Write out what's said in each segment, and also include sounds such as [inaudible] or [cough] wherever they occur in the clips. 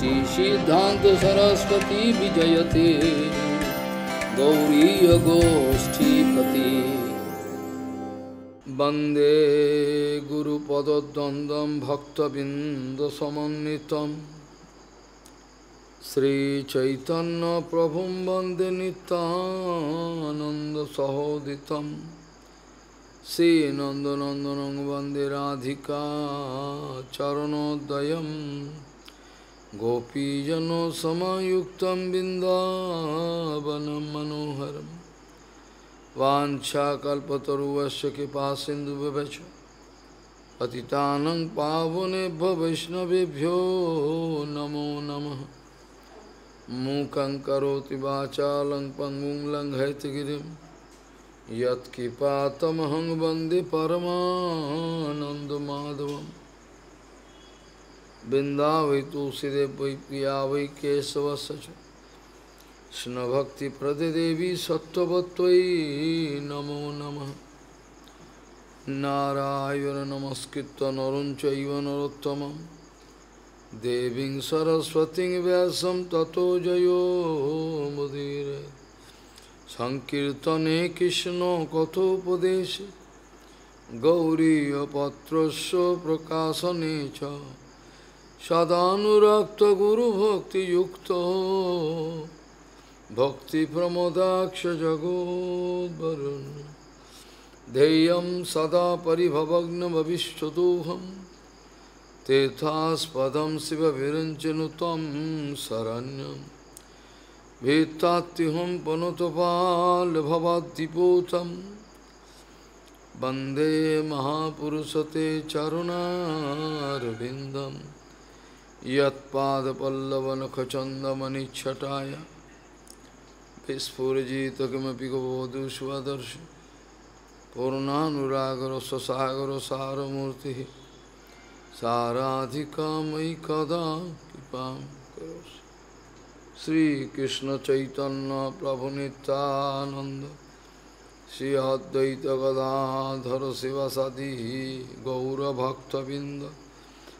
শ্রী সিদ্ধান্ত সরস্বতী বিজয়তে গৌরী গোষ্ঠীপতি বন্দে গুরুপদ্বন্দ্বম ভক্তবৃন্দসমন্বিতম শ্রীচৈতন্য প্রভু বন্দে নিত্যানন্দসহোদিতম শ্রীনন্দনন্দন বন্দে রাধিকা চরণোদয় बिंदावन मनोहर वाछा कल्पतरुवश कृपा सिन्धुभ्यश्च पतितानं पावने वैष्णवभ्यो नमो नमः मूकं करोति वाचालं पङ्गुं लङ्घयतगिरिं यत्किपातमहं वन्दे परमानन्दमाधवम् वृंदा वही तुलसीदेव वही प्रिया वही केशव सच कृष्ण भक्ति प्रतिदेवी सत्वत्वी नमो नमः नारायण नमस्कृत नर चैव देवी सरस्वती व्यास तथो जयो मुदीर संकर्तने कृष्ण कथोपदेश गौरीपत्र प्रकाशने সদানুরক্ত গুরু ভক্তি যুক্ত ভক্তি প্রমোদাক্ষ জগোদ্বরণ ধেয়ম সদা পরিভবগ্ন ভবিষ্যতোহম তীর্থাস্পদম শিব বিরঞ্চনু শরণ্যম ভীতাত্তিহম পনুতপাল বন্দে মহাপুরুষতে চরণারবিন্দম यत्पादपल्लवनखचन्दमनिच्छटाय विस्फुरजित किमपि गोवधूष्वदर्श पूर्णानुरागरससागरो सारमूर्तिः साराधिका मयि कदा कृपां करोसि श्रीकृष्णचैतन्यप्रभुनितानन्द श्री अद्वैतगदाधर शिवसतिः गौरभक्तबिन्द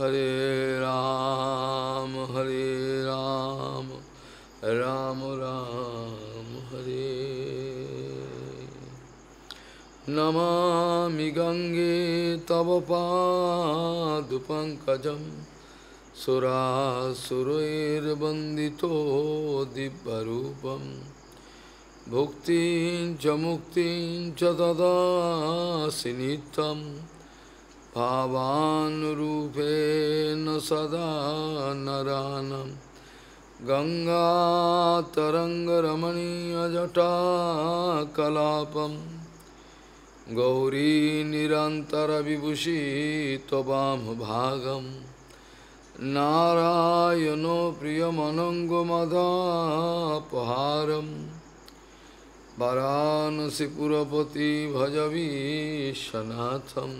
हरे राम हरे राम राम राम हरे नमा गंगे तव पादुपङ्कजं सुरासुरैर्वन्दितो दिव्यरूपं भुक्तिं च मुक्तिं च ददासि नित्यम् भावानुरूपेण सदा नरानं गङ्गातरङ्गरमणीयजटा कलापं गौरीनिरन्तरविभूषी त्वमभागं नारायणो प्रियमनङ्गमदापहारम् वाराणसीपुरपति भजवीशनाथम्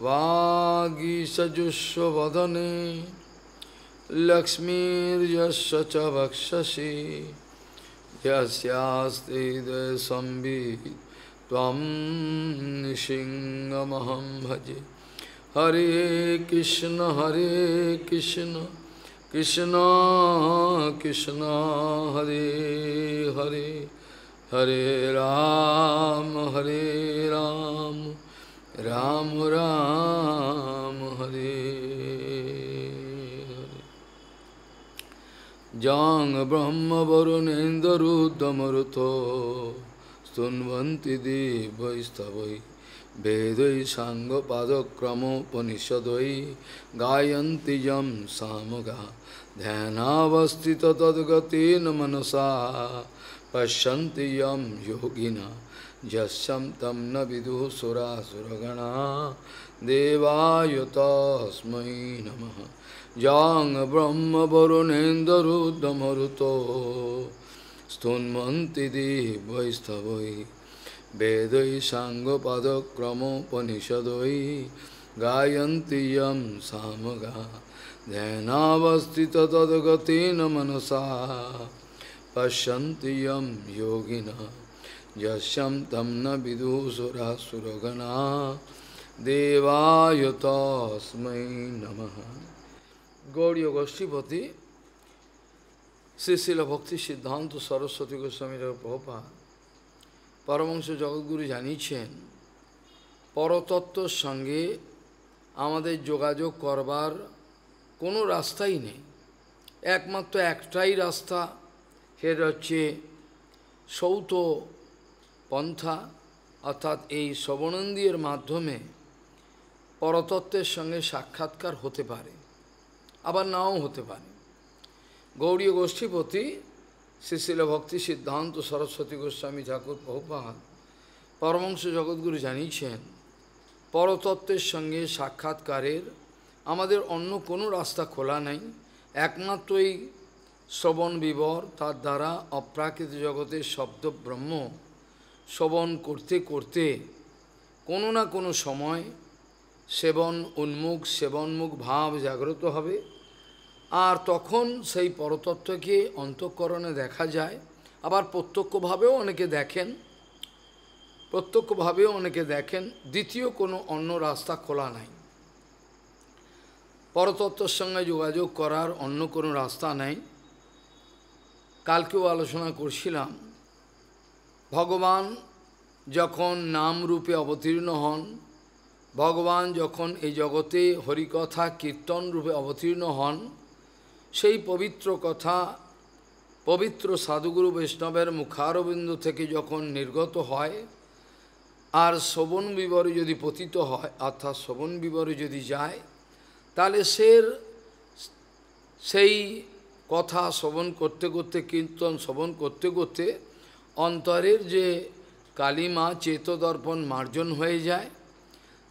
वागीसजुस्वदने लक्ष्मीर्यस्य च वक्षसि यस्यास्ति भजे हरे कृष्ण हरे कृष्ण कृष्ण कृष्ण हरे हरे हरे राम हरे राम রাম রাম হরে জং ব্রহ্ম ব্রহ্মবরুণেন্দরুদ্দমরুত স্তন্বন্তি দিবৈস্তবৈ বেদৈ সাঙ্গপাদক্রমোপনিষদৈ গায়ন্তি যম সামগা ধ্যানাবস্থিত তদ্গতিন মনসা পশ্যন্তি যম যোগিনা यस्यं तम न विदुः सुरासुरगणा देवायुतास्मै नमः यां ब्रह्मवरुणेन्दरुदमरुतो स्तुन्वन्ति दिवैस्तवै वेदै साङ्गपदक्रमोपनिषदै गायन्ति यं सामगा ध्यानावस्थित तद्गतेन मनसा पश्यम योगिना यस्यं तं न विदुसुरः सुरगणा देवाय तस्मै গোষ্ঠীপতি শ্রীশিল ভক্তি সিদ্ধান্ত সরস্বতী গোস্বামীর প্রভা পরমংস জগৎগুরু জানিয়েছেন পরতত্ত্বর সঙ্গে আমাদের যোগাযোগ করবার কোনো রাস্তাই নেই একমাত্র একটাই রাস্তা সেটা হচ্ছে সৌত পন্থা অর্থাৎ এই শ্রবণন্দীর মাধ্যমে পরতত্ত্বের সঙ্গে সাক্ষাৎকার হতে পারে আবার নাও হতে পারে গৌরী গোষ্ঠীপতি শ্রীশিল ভক্তি সিদ্ধান্ত সরস্বতী গোস্বামী ঠাকুর বহুপাল পরমংশ জগৎগুরু জানিয়েছেন পরতত্ত্বের সঙ্গে সাক্ষাৎকারের আমাদের অন্য কোনো রাস্তা খোলা নাই একমাত্র এই শ্রবণ বিবর তার দ্বারা অপ্রাকৃত জগতের শব্দ ব্রহ্ম শ্রবণ করতে করতে কোনো না কোনো সময় সেবন উন্মুখ সেবনমুখ ভাব জাগ্রত হবে আর তখন সেই পরতত্ত্বকে অন্তঃকরণে দেখা যায় আবার প্রত্যক্ষভাবেও অনেকে দেখেন প্রত্যক্ষভাবেও অনেকে দেখেন দ্বিতীয় কোনো অন্য রাস্তা খোলা নাই পরতত্ত্বর সঙ্গে যোগাযোগ করার অন্য কোনো রাস্তা নাই কালকেও আলোচনা করছিলাম ভগবান যখন নাম রূপে অবতীর্ণ হন ভগবান যখন এই জগতে হরিকথা কীর্তন রূপে অবতীর্ণ হন সেই পবিত্র কথা পবিত্র সাধুগুরু বৈষ্ণবের মুখারবিন্দ থেকে যখন নির্গত হয় আর শ্রবণ বিবরে যদি পতিত হয় অর্থাৎ শ্রবণ বিবরে যদি যায় তাহলে সের সেই কথা শ্রবণ করতে করতে কীর্তন শ্রবণ করতে করতে অন্তরের যে কালিমা চেতদর্পণ মার্জন হয়ে যায়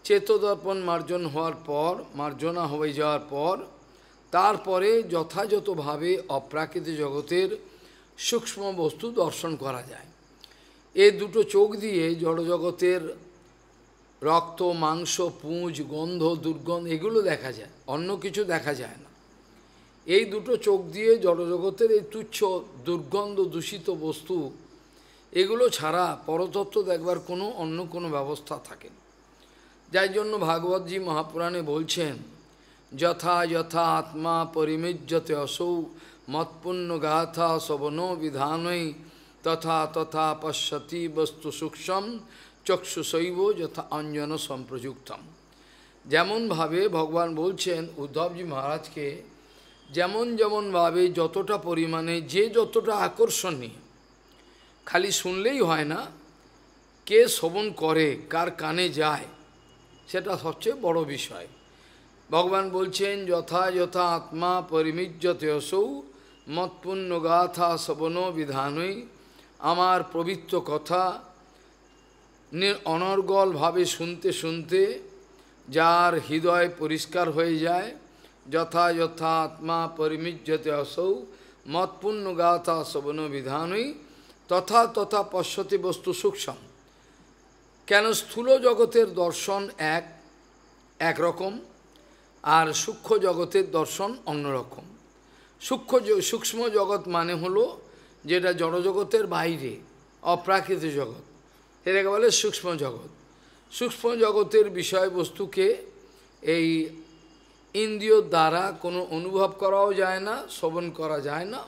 চেতদর্পণ মার্জন হওয়ার পর মার্জনা হয়ে যাওয়ার পর তারপরে যথাযথভাবে অপ্রাকৃত জগতের সূক্ষ্ম বস্তু দর্শন করা যায় এ দুটো চোখ দিয়ে জড়জগতের রক্ত মাংস পুঁজ গন্ধ দুর্গন্ধ এগুলো দেখা যায় অন্য কিছু দেখা যায় না এই দুটো চোখ দিয়ে জড়জগতের এই তুচ্ছ দুর্গন্ধ দূষিত বস্তু এগুলো ছাড়া পরতত্ত্ব দেখবার কোনো অন্য কোনো ব্যবস্থা থাকে যাই জন্য ভাগবতজি মহাপুরাণে বলছেন যথা যথা আত্মা পরিমিজ্যতে অসৌ মৎপুণ্য গাথা শবন বিধানই তথা তথা পশ্যতি বস্তু সূক্ষ্ম চক্ষুশৈব যথা অঞ্জন সম্প্রযুক্তম যেমনভাবে ভগবান বলছেন উদ্ধবজি মহারাজকে যেমন যেমনভাবে যতটা পরিমাণে যে যতটা আকর্ষণীয় খালি শুনলেই হয় না কে শ্রবণ করে কার কানে যায় সেটা সবচেয়ে বড় বিষয় ভগবান বলছেন যথা যথা আত্মা পরিমিজ্যতেসৌ মৎপুণ্য গাথা শ্রবণ বিধানই আমার পবিত্র কথা অনর্গলভাবে শুনতে শুনতে যার হৃদয় পরিষ্কার হয়ে যায় যথা যথা আত্মা পরিমিজ্যতে অসৌ মৎপূর্ণ গাথা শ্রবণ বিধানই তথা তথা পশ্চতি বস্তু সূক্ষ্ম কেন স্থূল জগতের দর্শন এক একরকম আর সূক্ষ্ম জগতের দর্শন অন্যরকম সূক্ষ্ম সূক্ষ্ম জগৎ মানে হলো যেটা জড়জগতের বাইরে অপ্রাকৃত জগৎ এটাকে বলে সূক্ষ্ম জগৎ সূক্ষ্ম জগতের বিষয়বস্তুকে এই ইন্দ্রিয় দ্বারা কোনো অনুভব করাও যায় না শ্রবণ করা যায় না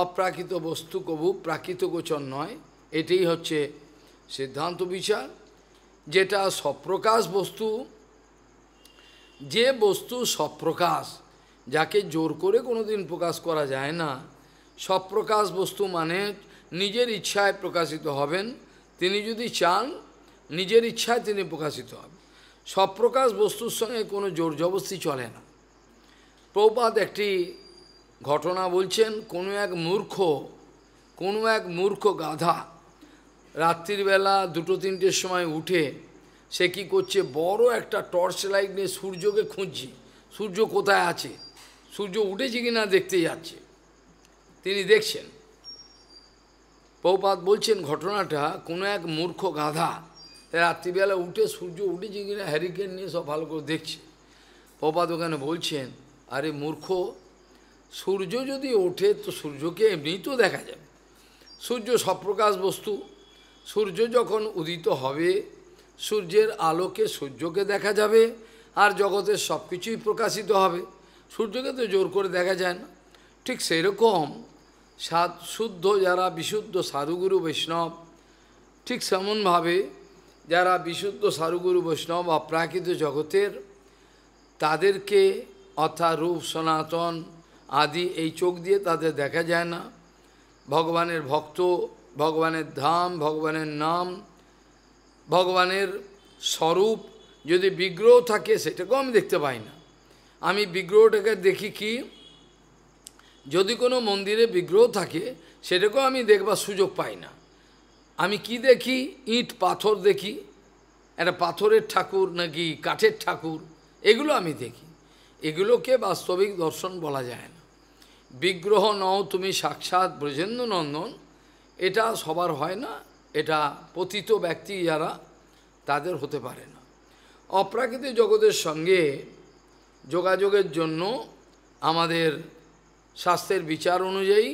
অপ্রাকৃত বস্তু কবু প্রাকৃত গোচর নয় এটাই হচ্ছে সিদ্ধান্ত বিচার যেটা সপ্রকাশ বস্তু যে বস্তু সপ্রকাশ যাকে জোর করে কোনো দিন প্রকাশ করা যায় না সপ্রকাশ বস্তু মানে নিজের ইচ্ছায় প্রকাশিত হবেন তিনি যদি চান নিজের ইচ্ছায় তিনি প্রকাশিত হবেন সপ্রকাশ বস্তুর সঙ্গে কোনো জোর জবস্তি চলে না প্রপাত একটি ঘটনা বলছেন কোনো এক মূর্খ কোনো এক মূর্খ গাধা রাত্রিবেলা দুটো তিনটের সময় উঠে সে কি করছে বড় একটা টর্চ লাইট নিয়ে সূর্যকে খুঁজছে সূর্য কোথায় আছে সূর্য উঠেছে কি না দেখতে যাচ্ছে তিনি দেখছেন পৌপাত বলছেন ঘটনাটা কোনো এক মূর্খ গাধা রাত্রিবেলা উঠে সূর্য উঠেছে কিনা হ্যারিকেন নিয়ে সব ভালো করে দেখছে পৌপাত ওখানে বলছেন আরে মূর্খ সূর্য যদি ওঠে তো সূর্যকে এমনিই তো দেখা যাবে সূর্য সপ্রকাশ বস্তু সূর্য যখন উদিত হবে সূর্যের আলোকে সূর্যকে দেখা যাবে আর জগতের সব কিছুই প্রকাশিত হবে সূর্যকে তো জোর করে দেখা যায় না ঠিক সেরকম সাধ শুদ্ধ যারা বিশুদ্ধ সারুগুরু বৈষ্ণব ঠিক সেমনভাবে যারা বিশুদ্ধ সারুগুরু বৈষ্ণব অপ্রাকৃত জগতের তাদেরকে অর্থাৎ রূপ সনাতন আদি এই চোখ দিয়ে তাদের দেখা যায় না ভগবানের ভক্ত ভগবানের ধাম ভগবানের নাম ভগবানের স্বরূপ যদি বিগ্রহ থাকে সেটাকেও আমি দেখতে পাই না আমি বিগ্রহটাকে দেখি কি যদি কোনো মন্দিরে বিগ্রহ থাকে সেটাকেও আমি দেখবার সুযোগ পাই না আমি কি দেখি ইট পাথর দেখি একটা পাথরের ঠাকুর নাকি কাঠের ঠাকুর এগুলো আমি দেখি এগুলোকে বাস্তবিক দর্শন বলা যায় না বিগ্রহ নও তুমি সাক্ষাৎ ব্রজেন্দ্র নন্দন এটা সবার হয় না এটা পতিত ব্যক্তি যারা তাদের হতে পারে না অপ্রাকৃত জগতের সঙ্গে যোগাযোগের জন্য আমাদের স্বাস্থ্যের বিচার অনুযায়ী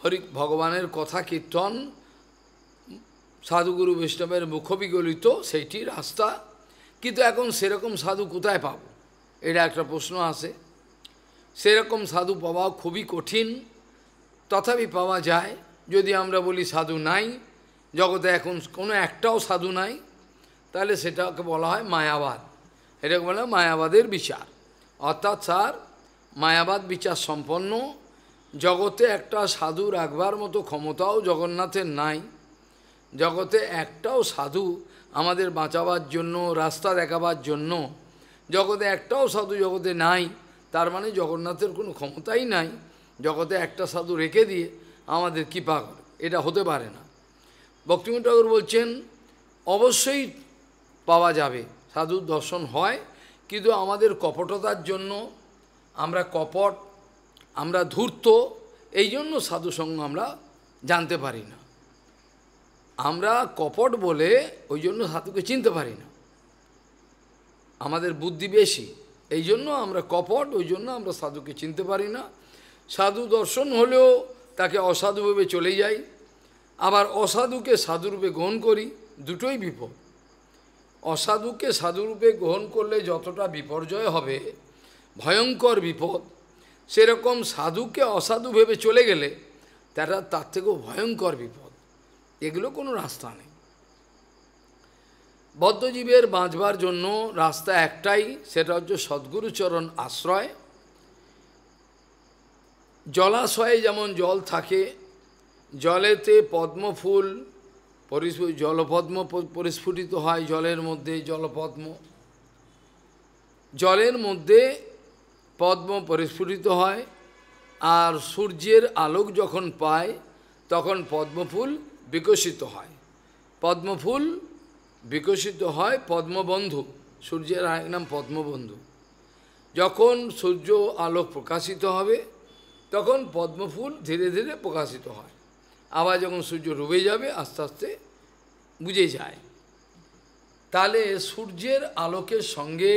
হরি ভগবানের কথা কীর্তন সাধুগুরু বৈষ্ণবের মুখবিগলিত সেইটি রাস্তা কিন্তু এখন সেরকম সাধু কোথায় পাব এটা একটা প্রশ্ন আছে সেরকম সাধু পাওয়া খুবই কঠিন তথাপি পাওয়া যায় যদি আমরা বলি সাধু নাই জগতে এখন কোনো একটাও সাধু নাই তাহলে সেটাকে বলা হয় মায়াবাদ এটাকে বলা হয় মায়াবাদের বিচার অর্থাৎ স্যার মায়াবাদ বিচার সম্পন্ন জগতে একটা সাধু রাখবার মতো ক্ষমতাও জগন্নাথের নাই জগতে একটাও সাধু আমাদের বাঁচাবার জন্য রাস্তা দেখাবার জন্য জগতে একটাও সাধু জগতে নাই তার মানে জগন্নাথের কোনো ক্ষমতাই নাই জগতে একটা সাধু রেখে দিয়ে আমাদের কৃপা করে এটা হতে পারে না ভক্তিমন ঠাকুর বলছেন অবশ্যই পাওয়া যাবে সাধুর দর্শন হয় কিন্তু আমাদের কপটতার জন্য আমরা কপট আমরা ধূর্ত এই জন্য সাধু সঙ্গ আমরা জানতে পারি না আমরা কপট বলে ওই জন্য সাধুকে চিনতে পারি না আমাদের বুদ্ধি বেশি এই জন্য আমরা কপট ওই জন্য আমরা সাধুকে চিনতে পারি না সাধু দর্শন হলেও তাকে অসাধুভাবে চলে যাই আবার অসাধুকে সাধুরূপে গ্রহণ করি দুটোই বিপদ অসাধুকে সাধুরূপে গ্রহণ করলে যতটা বিপর্যয় হবে ভয়ঙ্কর বিপদ সেরকম সাধুকে অসাধু ভেবে চলে গেলে তারা তার থেকেও ভয়ঙ্কর বিপদ এগুলো কোনো রাস্তা নেই বদ্ধজীবের বাঁচবার জন্য রাস্তা একটাই সেটা হচ্ছে সদ্গুরুচরণ আশ্রয় জলাশয়ে যেমন জল থাকে জলেতে পদ্মফুল পরিস্ফু জলপদ্ম পরিস্ফুটিত হয় জলের মধ্যে জলপদ্ম জলের মধ্যে পদ্ম পরিস্ফুটিত হয় আর সূর্যের আলোক যখন পায় তখন পদ্মফুল বিকশিত হয় পদ্মফুল বিকশিত হয় পদ্মবন্ধু সূর্যের আরেক নাম পদ্মবন্ধু যখন সূর্য আলোক প্রকাশিত হবে তখন পদ্মফুল ধীরে ধীরে প্রকাশিত হয় আবার যখন সূর্য ডুবে যাবে আস্তে আস্তে বুঝে যায় তাহলে সূর্যের আলোকের সঙ্গে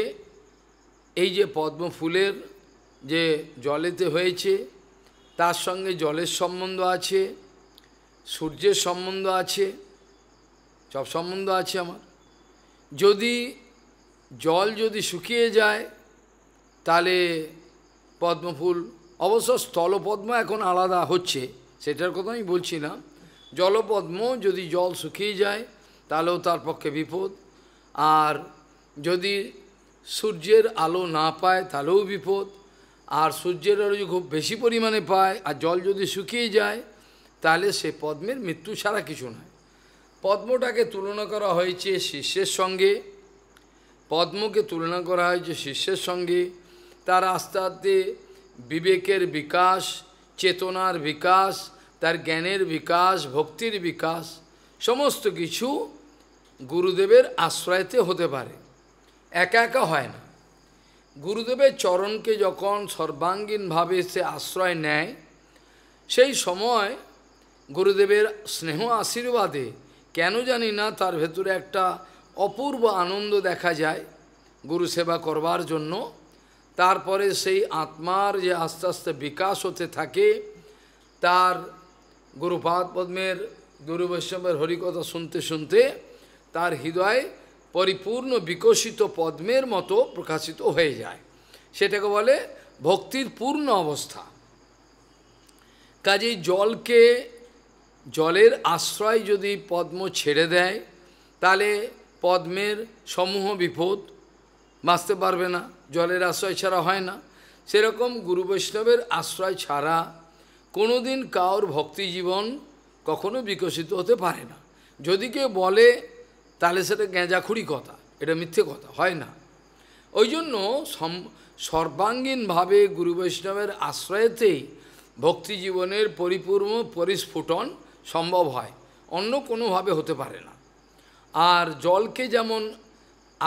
এই যে পদ্মফুলের যে জলেতে হয়েছে তার সঙ্গে জলের সম্বন্ধ আছে সূর্যের সম্বন্ধ আছে সব সম্বন্ধ আছে আমার যদি জল যদি শুকিয়ে যায় তাহলে পদ্মফুল অবশ্য স্থলপদ্ম এখন আলাদা হচ্ছে সেটার কথা আমি বলছি না জলপদ্ম যদি জল শুকিয়ে যায় তাহলেও তার পক্ষে বিপদ আর যদি সূর্যের আলো না পায় তাহলেও বিপদ আর সূর্যের আলো খুব বেশি পরিমাণে পায় আর জল যদি শুকিয়ে যায় তাহলে সে পদ্মের মৃত্যু ছাড়া কিছু নয় পদ্মটাকে তুলনা করা হয়েছে শিষ্যের সঙ্গে পদ্মকে তুলনা করা হয়েছে শিষ্যের সঙ্গে তার আস্তে আস্তে বিবেকের বিকাশ চেতনার বিকাশ তার জ্ঞানের বিকাশ ভক্তির বিকাশ সমস্ত কিছু গুরুদেবের আশ্রয়তে হতে পারে একা একা হয় না গুরুদেবের চরণকে যখন সর্বাঙ্গীনভাবে সে আশ্রয় নেয় সেই সময় গুরুদেবের স্নেহ আশীর্বাদে কেন জানি না তার ভেতরে একটা অপূর্ব আনন্দ দেখা যায় গুরু সেবা করবার জন্য তারপরে সেই আত্মার যে আস্তে আস্তে বিকাশ হতে থাকে তার গুরুপাদ পদ্মের গুরু বৈষ্ণবের হরিকথা শুনতে শুনতে তার হৃদয় পরিপূর্ণ বিকশিত পদ্মের মতো প্রকাশিত হয়ে যায় সেটাকে বলে ভক্তির পূর্ণ অবস্থা কাজেই জলকে জলের আশ্রয় যদি পদ্ম ছেড়ে দেয় তাহলে পদ্মের সমূহ বিপদ বাঁচতে পারবে না জলের আশ্রয় ছাড়া হয় না সেরকম গুরু বৈষ্ণবের আশ্রয় ছাড়া কোনো দিন কাউর ভক্তি জীবন কখনো বিকশিত হতে পারে না যদি কেউ বলে তাহলে সেটা গেঁজাখুড়ি কথা এটা মিথ্যে কথা হয় না ওই জন্য সর্বাঙ্গীনভাবে গুরু বৈষ্ণবের আশ্রয়েতেই ভক্তি জীবনের পরিপূর্ণ পরিস্ফুটন সম্ভব হয় অন্য কোনোভাবে হতে পারে না আর জলকে যেমন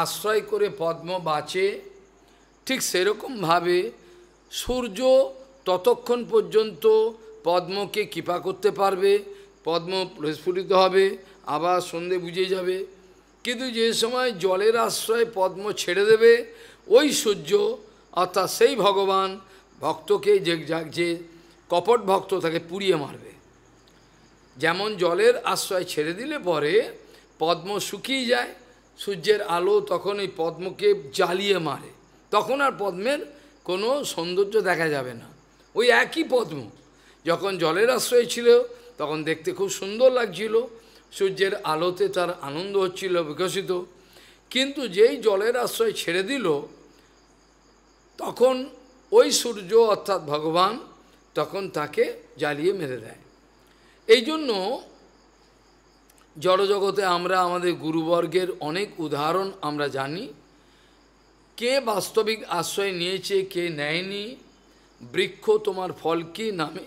আশ্রয় করে পদ্ম বাঁচে ঠিক সেরকমভাবে সূর্য ততক্ষণ পর্যন্ত পদ্মকে কৃপা করতে পারবে পদ্ম প্রস্ফুটিত হবে আবার সন্ধে বুঝে যাবে কিন্তু যে সময় জলের আশ্রয় পদ্ম ছেড়ে দেবে ওই সূর্য অর্থাৎ সেই ভগবান ভক্তকে যে যে কপট ভক্ত তাকে পুড়িয়ে মারবে যেমন জলের আশ্রয় ছেড়ে দিলে পরে পদ্ম শুকিয়ে যায় সূর্যের আলো তখন ওই পদ্মকে জ্বালিয়ে মারে তখন আর পদ্মের কোনো সৌন্দর্য দেখা যাবে না ওই একই পদ্ম যখন জলের আশ্রয় ছিল তখন দেখতে খুব সুন্দর লাগছিল সূর্যের আলোতে তার আনন্দ হচ্ছিল বিকশিত কিন্তু যেই জলের আশ্রয় ছেড়ে দিল তখন ওই সূর্য অর্থাৎ ভগবান তখন তাকে জ্বালিয়ে মেরে দেয় এই জন্য জড়জগতে আমরা আমাদের গুরুবর্গের অনেক উদাহরণ আমরা জানি কে বাস্তবিক আশ্রয় নিয়েছে কে নেয়নি বৃক্ষ তোমার ফল কি নামে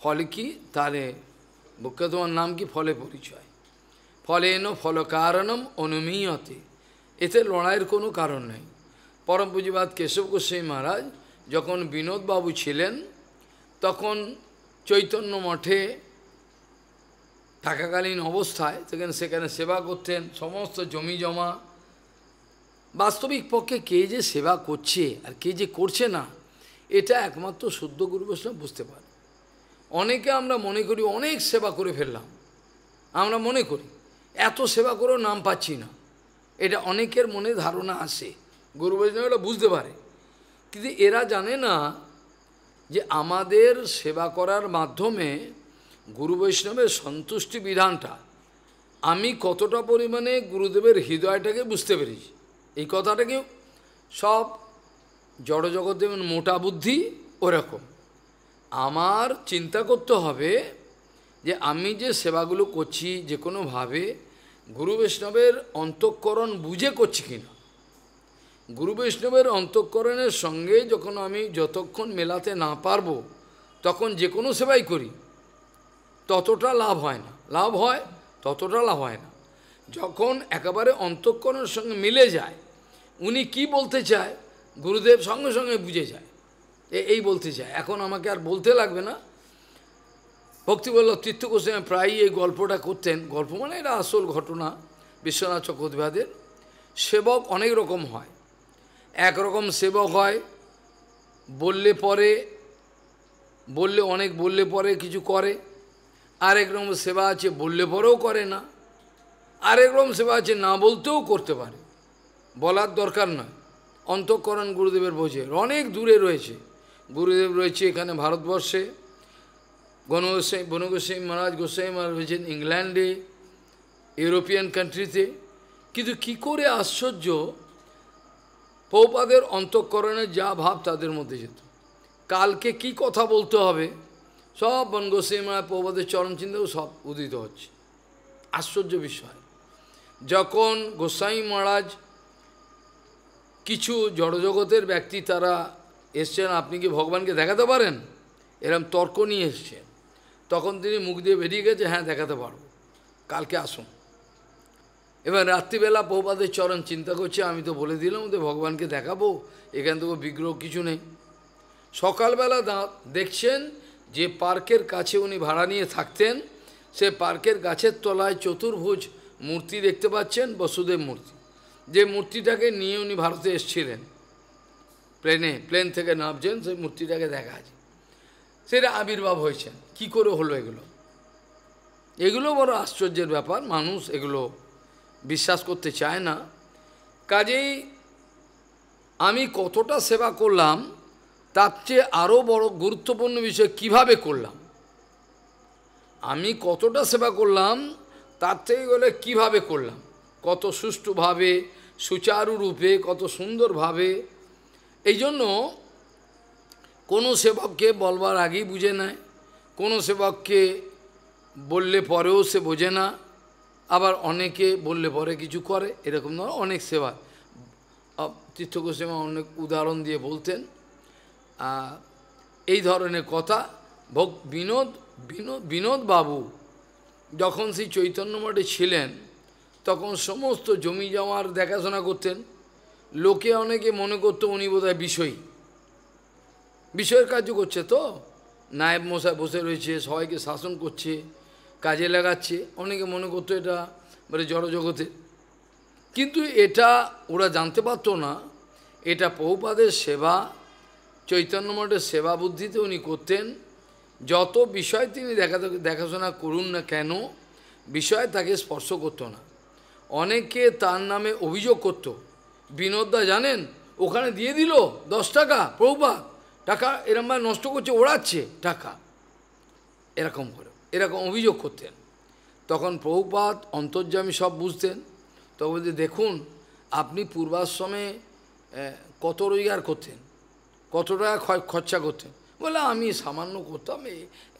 ফল কি তারে বৃক্ষ তোমার নাম কি ফলে পরিচয় ফলে এনো ফল কারণম অনুমীয়তে এতে লড়াইয়ের কোনো কারণ নেই পরম পুঁজিবাদ কেশব গোস্বাই মহারাজ যখন বিনোদবাবু ছিলেন তখন চৈতন্য মঠে থাকাকালীন অবস্থায় সেখানে সেখানে সেবা করতেন সমস্ত জমি জমা বাস্তবিক পক্ষে কে যে সেবা করছে আর কে যে করছে না এটা একমাত্র শুদ্ধ গুরু বৈষ্ণব বুঝতে পারে অনেকে আমরা মনে করি অনেক সেবা করে ফেললাম আমরা মনে করি এত সেবা করেও নাম পাচ্ছি না এটা অনেকের মনে ধারণা আসে গুরু এটা বুঝতে পারে কিন্তু এরা জানে না যে আমাদের সেবা করার মাধ্যমে গুরু বৈষ্ণবের সন্তুষ্টি বিধানটা আমি কতটা পরিমাণে গুরুদেবের হৃদয়টাকে বুঝতে পেরেছি এই কথাটাকে সব জড়জগৎদেবের মোটা বুদ্ধি ওরকম আমার চিন্তা করতে হবে যে আমি যে সেবাগুলো করছি যে কোনোভাবে গুরু বৈষ্ণবের অন্তঃকরণ বুঝে করছি কিনা গুরু বৈষ্ণবের অন্তঃকরণের সঙ্গে যখন আমি যতক্ষণ মেলাতে না পারবো তখন যে কোনো সেবাই করি ততটা লাভ হয় না লাভ হয় ততটা লাভ হয় না যখন একেবারে অন্তঃকরণের সঙ্গে মিলে যায় উনি কি বলতে চায় গুরুদেব সঙ্গে সঙ্গে বুঝে যায় এই বলতে চায় এখন আমাকে আর বলতে লাগবে না ভক্তিবল্লভ তীর্থ গোস্বামী প্রায়ই এই গল্পটা করতেন গল্প মানে এটা আসল ঘটনা বিশ্বনাথ চক্রবাদের সেবক অনেক রকম হয় একরকম সেবক হয় বললে পরে বললে অনেক বললে পরে কিছু করে আরেক রকম সেবা আছে বললে পরেও করে না আরেক রকম সেবা আছে না বলতেও করতে পারে বলার দরকার নয় অন্তঃকরণ গুরুদেবের বোঝে অনেক দূরে রয়েছে গুরুদেব রয়েছে এখানে ভারতবর্ষে গণগোসাই বনগোসাই মহারাজ গোসাই মহারাজ রয়েছেন ইংল্যান্ডে ইউরোপিয়ান কান্ট্রিতে কিন্তু কি করে আশ্চর্য পৌপাদের অন্তঃকরণের যা ভাব তাদের মধ্যে যেত কালকে কি কথা বলতে হবে সব বন গোস্বামীরা প্রভুদের চরণ চিন্তাও সব উদিত হচ্ছে আশ্চর্য বিষয় যখন গোস্বামী মহারাজ কিছু জড়জগতের ব্যক্তি তারা এসছেন আপনি কি ভগবানকে দেখাতে পারেন এরম তর্ক নিয়ে এসছেন তখন তিনি মুখ দিয়ে বেরিয়ে গেছে হ্যাঁ দেখাতে পারব কালকে আসুন এবার রাত্রিবেলা প্রভুপাদের চরণ চিন্তা করছে আমি তো বলে দিলাম যে ভগবানকে দেখাবো এখান থেকে বিগ্রহ কিছু নেই সকালবেলা দেখছেন যে পার্কের কাছে উনি ভাড়া নিয়ে থাকতেন সে পার্কের গাছের তলায় চতুর্ভুজ মূর্তি দেখতে পাচ্ছেন বসুদেব মূর্তি যে মূর্তিটাকে নিয়ে উনি ভারতে এসছিলেন প্লেনে প্লেন থেকে নামছেন সেই মূর্তিটাকে দেখা আছে সেটা আবির্ভাব হয়েছেন কি করে হলো এগুলো এগুলো বড় আশ্চর্যের ব্যাপার মানুষ এগুলো বিশ্বাস করতে চায় না কাজেই আমি কতটা সেবা করলাম তার চেয়ে আরও বড় গুরুত্বপূর্ণ বিষয় কিভাবে করলাম আমি কতটা সেবা করলাম তার থেকে গেলে কিভাবে করলাম কত সুষ্ঠুভাবে সুচারুরূপে কত সুন্দরভাবে এই জন্য কোনো সেবককে বলবার আগেই বুঝে নেয় কোনো সেবককে বললে পরেও সে বোঝে না আবার অনেকে বললে পরে কিছু করে এরকম ধরো অনেক সেবা তীর্থ অনেক উদাহরণ দিয়ে বলতেন এই ধরনের কথা ভোগ বিনোদ বিনোদ বিনোদ বাবু যখন সেই চৈতন্য মঠে ছিলেন তখন সমস্ত জমি জমার দেখাশোনা করতেন লোকে অনেকে মনে করতো উনি বোধহয় বিষয় বিষয়ের কাজ করছে তো নায়েব মশাই বসে রয়েছে সবাইকে শাসন করছে কাজে লাগাচ্ছে অনেকে মনে করতো এটা মানে জড়জগতে কিন্তু এটা ওরা জানতে পারতো না এটা বহুপাদের সেবা চৈতন্য মঠের সেবা বুদ্ধিতে উনি করতেন যত বিষয় তিনি দেখা দেখাশোনা করুন না কেন বিষয় তাকে স্পর্শ করতো না অনেকে তার নামে অভিযোগ করত বিনোদদা জানেন ওখানে দিয়ে দিল দশ টাকা প্রভুপাত টাকা এরমভাবে নষ্ট করছে ওড়াচ্ছে টাকা এরকম করে এরকম অভিযোগ করতেন তখন প্রভুপাত অন্তর্যামী সব বুঝতেন তখন দেখুন আপনি পূর্বাশ্রমে কত রোজগার করতেন কত টাকা খরচা করতেন বলে আমি সামান্য করতাম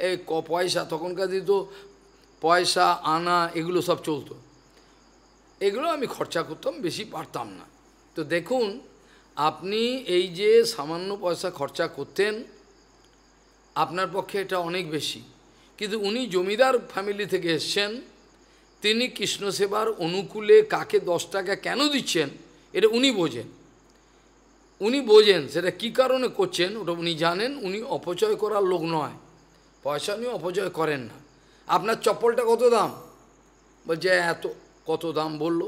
এই ক পয়সা তখনকার দিত তো পয়সা আনা এগুলো সব চলতো এগুলো আমি খরচা করতাম বেশি পারতাম না তো দেখুন আপনি এই যে সামান্য পয়সা খরচা করতেন আপনার পক্ষে এটা অনেক বেশি কিন্তু উনি জমিদার ফ্যামিলি থেকে এসছেন তিনি কৃষ্ণ সেবার অনুকূলে কাকে দশ টাকা কেন দিচ্ছেন এটা উনি বোঝেন উনি বোঝেন সেটা কি কারণে করছেন ওটা উনি জানেন উনি অপচয় করার লোক নয় পয়সা উনি অপচয় করেন না আপনার চপ্পলটা কত দাম বলছে এত কত দাম বলল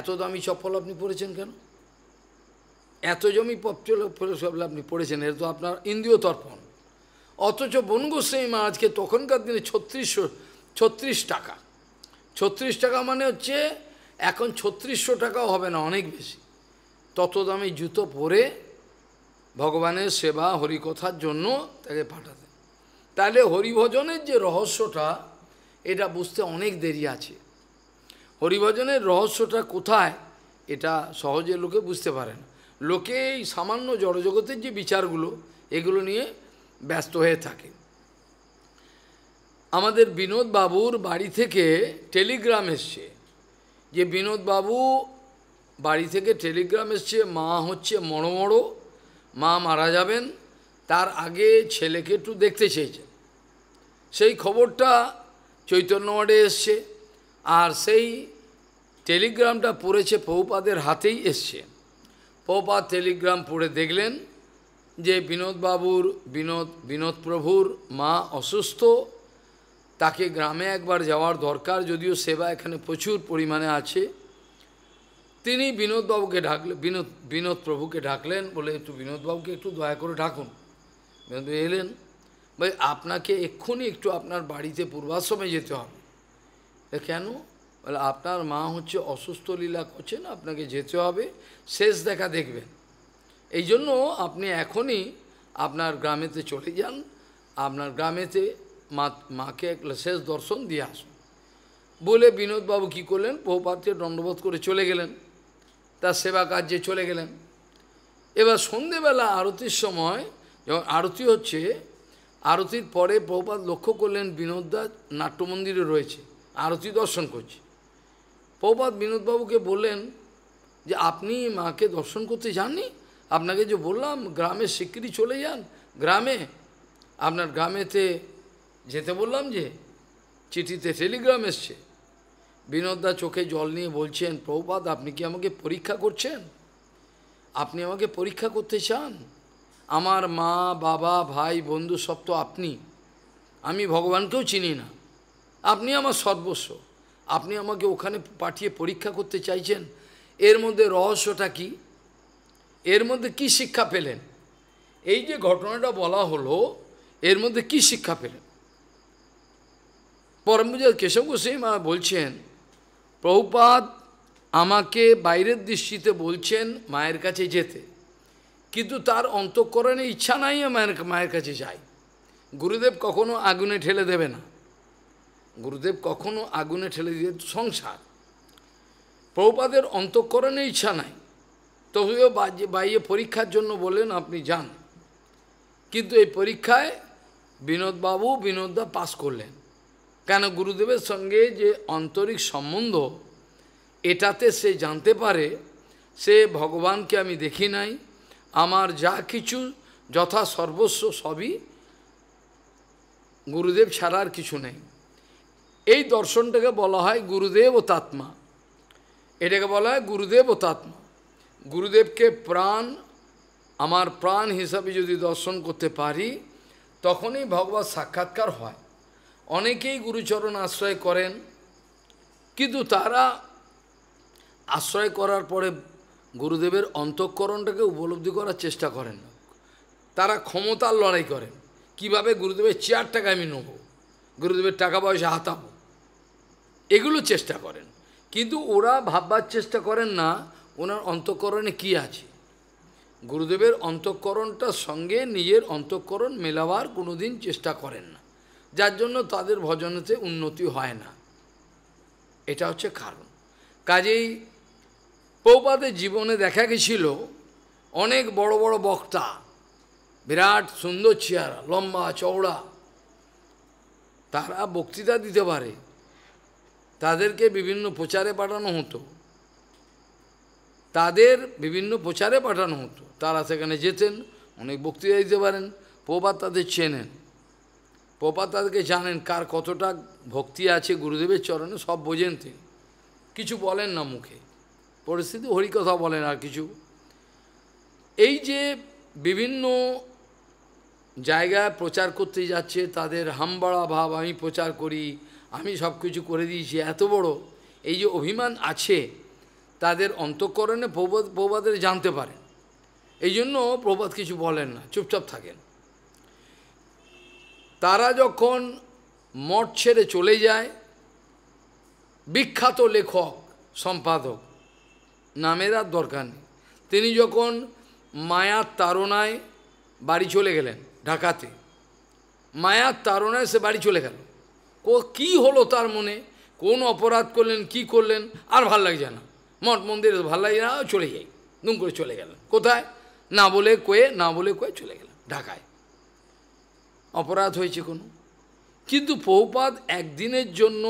এত দামি চপ্পল আপনি পড়েছেন কেন এত জমি পপচল আপনি পড়েছেন এর তো আপনার ইন্দ্রিয় তর্পণ অথচ বনগোস্বামী মহারাজকে তখনকার দিনে ছত্রিশশো ছত্রিশ টাকা ছত্রিশ টাকা মানে হচ্ছে এখন ছত্রিশশো টাকাও হবে না অনেক বেশি তত দামি জুতো পরে ভগবানের সেবা হরিকথার জন্য তাকে পাঠাতেন তাহলে হরিভজনের যে রহস্যটা এটা বুঝতে অনেক দেরি আছে হরিভজনের রহস্যটা কোথায় এটা সহজে লোকে বুঝতে পারে না লোকে এই সামান্য জড়জগতের যে বিচারগুলো এগুলো নিয়ে ব্যস্ত হয়ে থাকে আমাদের বিনোদ বাবুর বাড়ি থেকে টেলিগ্রাম এসছে যে বিনোদ বাবু বাড়ি থেকে টেলিগ্রাম এসছে মা হচ্ছে মরমরো মা মারা যাবেন তার আগে ছেলেকে একটু দেখতে চেয়েছেন সেই খবরটা চৈতন্য ওয়ার্ডে এসছে আর সেই টেলিগ্রামটা পড়েছে পৌপাদের হাতেই এসছে পৌপাদ টেলিগ্রাম পড়ে দেখলেন যে বিনোদবাবুর বিনোদ বিনোদ প্রভুর মা অসুস্থ তাকে গ্রামে একবার যাওয়ার দরকার যদিও সেবা এখানে প্রচুর পরিমাণে আছে তিনি বিনোদবাবুকে ঢাকলেন বিনোদ বিনোদ প্রভুকে ঢাকলেন বলে একটু বিনোদবাবুকে একটু দয়া করে ঢাকুন বিনোদ এলেন ভাই আপনাকে এক্ষুনি একটু আপনার বাড়িতে পূর্বাশ্রমে যেতে হবে কেন বলে আপনার মা হচ্ছে অসুস্থ লীলা করছেন আপনাকে যেতে হবে শেষ দেখা দেখবেন এই জন্য আপনি এখনই আপনার গ্রামেতে চলে যান আপনার গ্রামেতে মা মাকে শেষ দর্শন দিয়ে আসুন বলে বিনোদবাবু কী করলেন বহুপাত্রে দণ্ডবোধ করে চলে গেলেন তার সেবা কার্যে চলে গেলেন এবার সন্ধেবেলা আরতির সময় যখন আরতি হচ্ছে আরতির পরে প্রপাত লক্ষ্য করলেন বিনোদদা নাট্যমন্দিরে রয়েছে আরতি দর্শন করছে প্রপাত বিনোদবাবুকে বললেন যে আপনি মাকে দর্শন করতে যাননি আপনাকে যে বললাম গ্রামে স্বীকৃতি চলে যান গ্রামে আপনার গ্রামেতে যেতে বললাম যে চিঠিতে টেলিগ্রাম এসছে বিনোদা চোখে জল নিয়ে বলছেন প্রভুপাদ আপনি কি আমাকে পরীক্ষা করছেন আপনি আমাকে পরীক্ষা করতে চান আমার মা বাবা ভাই বন্ধু সব তো আপনি আমি ভগবানকেও চিনি না আপনি আমার সর্বস্ব আপনি আমাকে ওখানে পাঠিয়ে পরীক্ষা করতে চাইছেন এর মধ্যে রহস্যটা কি এর মধ্যে কি শিক্ষা পেলেন এই যে ঘটনাটা বলা হলো এর মধ্যে কি শিক্ষা পেলেন পরমপুজার কেশব মা বলছেন প্রভুপাত আমাকে বাইরের দৃষ্টিতে বলছেন মায়ের কাছে যেতে কিন্তু তার অন্তঃকরণে ইচ্ছা নাই মায়ের মায়ের কাছে যাই গুরুদেব কখনো আগুনে ঠেলে দেবে না গুরুদেব কখনো আগুনে ঠেলে দিয়ে সংসার প্রভুপাদের অন্তঃকরণে ইচ্ছা নাই তবুও বাইয়ে পরীক্ষার জন্য বললেন আপনি যান কিন্তু এই পরীক্ষায় বিনোদবাবু বিনোদদা পাশ করলেন কেন গুরুদেবের সঙ্গে যে আন্তরিক সম্বন্ধ এটাতে সে জানতে পারে সে ভগবানকে আমি দেখি নাই আমার যা কিছু যথা সর্বস্ব সবই গুরুদেব ছাড়া আর কিছু নেই এই দর্শনটাকে বলা হয় গুরুদেব ও তাত্মা এটাকে বলা হয় গুরুদেব ও তাত্মা গুরুদেবকে প্রাণ আমার প্রাণ হিসাবে যদি দর্শন করতে পারি তখনই ভগবত সাক্ষাৎকার হয় অনেকেই গুরুচরণ আশ্রয় করেন কিন্তু তারা আশ্রয় করার পরে গুরুদেবের অন্তঃকরণটাকে উপলব্ধি করার চেষ্টা করেন না তারা ক্ষমতার লড়াই করেন কিভাবে গুরুদেবের চেয়ার টাকা আমি নেব গুরুদেবের টাকা পয়সা হাতাবো এগুলো চেষ্টা করেন কিন্তু ওরা ভাববার চেষ্টা করেন না ওনার অন্তঃকরণে কি আছে গুরুদেবের অন্তঃকরণটার সঙ্গে নিজের অন্তঃকরণ মেলাবার কোনোদিন চেষ্টা করেন না যার জন্য তাদের ভজনেতে উন্নতি হয় না এটা হচ্ছে কারণ কাজেই পৌপাদের জীবনে দেখা গেছিল অনেক বড় বড় বক্তা বিরাট সুন্দর চেহারা লম্বা চওড়া তারা বক্তৃতা দিতে পারে তাদেরকে বিভিন্ন প্রচারে পাঠানো হতো তাদের বিভিন্ন প্রচারে পাঠানো হতো তারা সেখানে যেতেন অনেক বক্তৃতা দিতে পারেন প্রবাদ তাদের চেনেন প্রপাত তাদেরকে জানেন কার কতটা ভক্তি আছে গুরুদেবের চরণে সব বোঝেন তিনি কিছু বলেন না মুখে পরিস্থিতি কথা বলেন আর কিছু এই যে বিভিন্ন জায়গায় প্রচার করতে যাচ্ছে তাদের হামবাড়া ভাব আমি প্রচার করি আমি সব কিছু করে দিয়েছি এত বড় এই যে অভিমান আছে তাদের অন্তঃকরণে প্রবাদ প্রবাদের জানতে পারেন এই জন্য প্রবাদ কিছু বলেন না চুপচাপ থাকেন তারা যখন মঠ ছেড়ে চলে যায় বিখ্যাত লেখক সম্পাদক নামের আর দরকার নেই তিনি যখন মায়ার তারণায় বাড়ি চলে গেলেন ঢাকাতে মায়ার তারণায় সে বাড়ি চলে গেল কো কী হলো তার মনে কোন অপরাধ করলেন কি করলেন আর ভাল লাগছে না মঠ মন্দির ভাল লাগে না চলে যাই দুম করে চলে গেলেন কোথায় না বলে কয়ে না বলে কয়ে চলে গেলেন ঢাকায় অপরাধ হয়েছে কোনো কিন্তু পৌপাদ একদিনের জন্য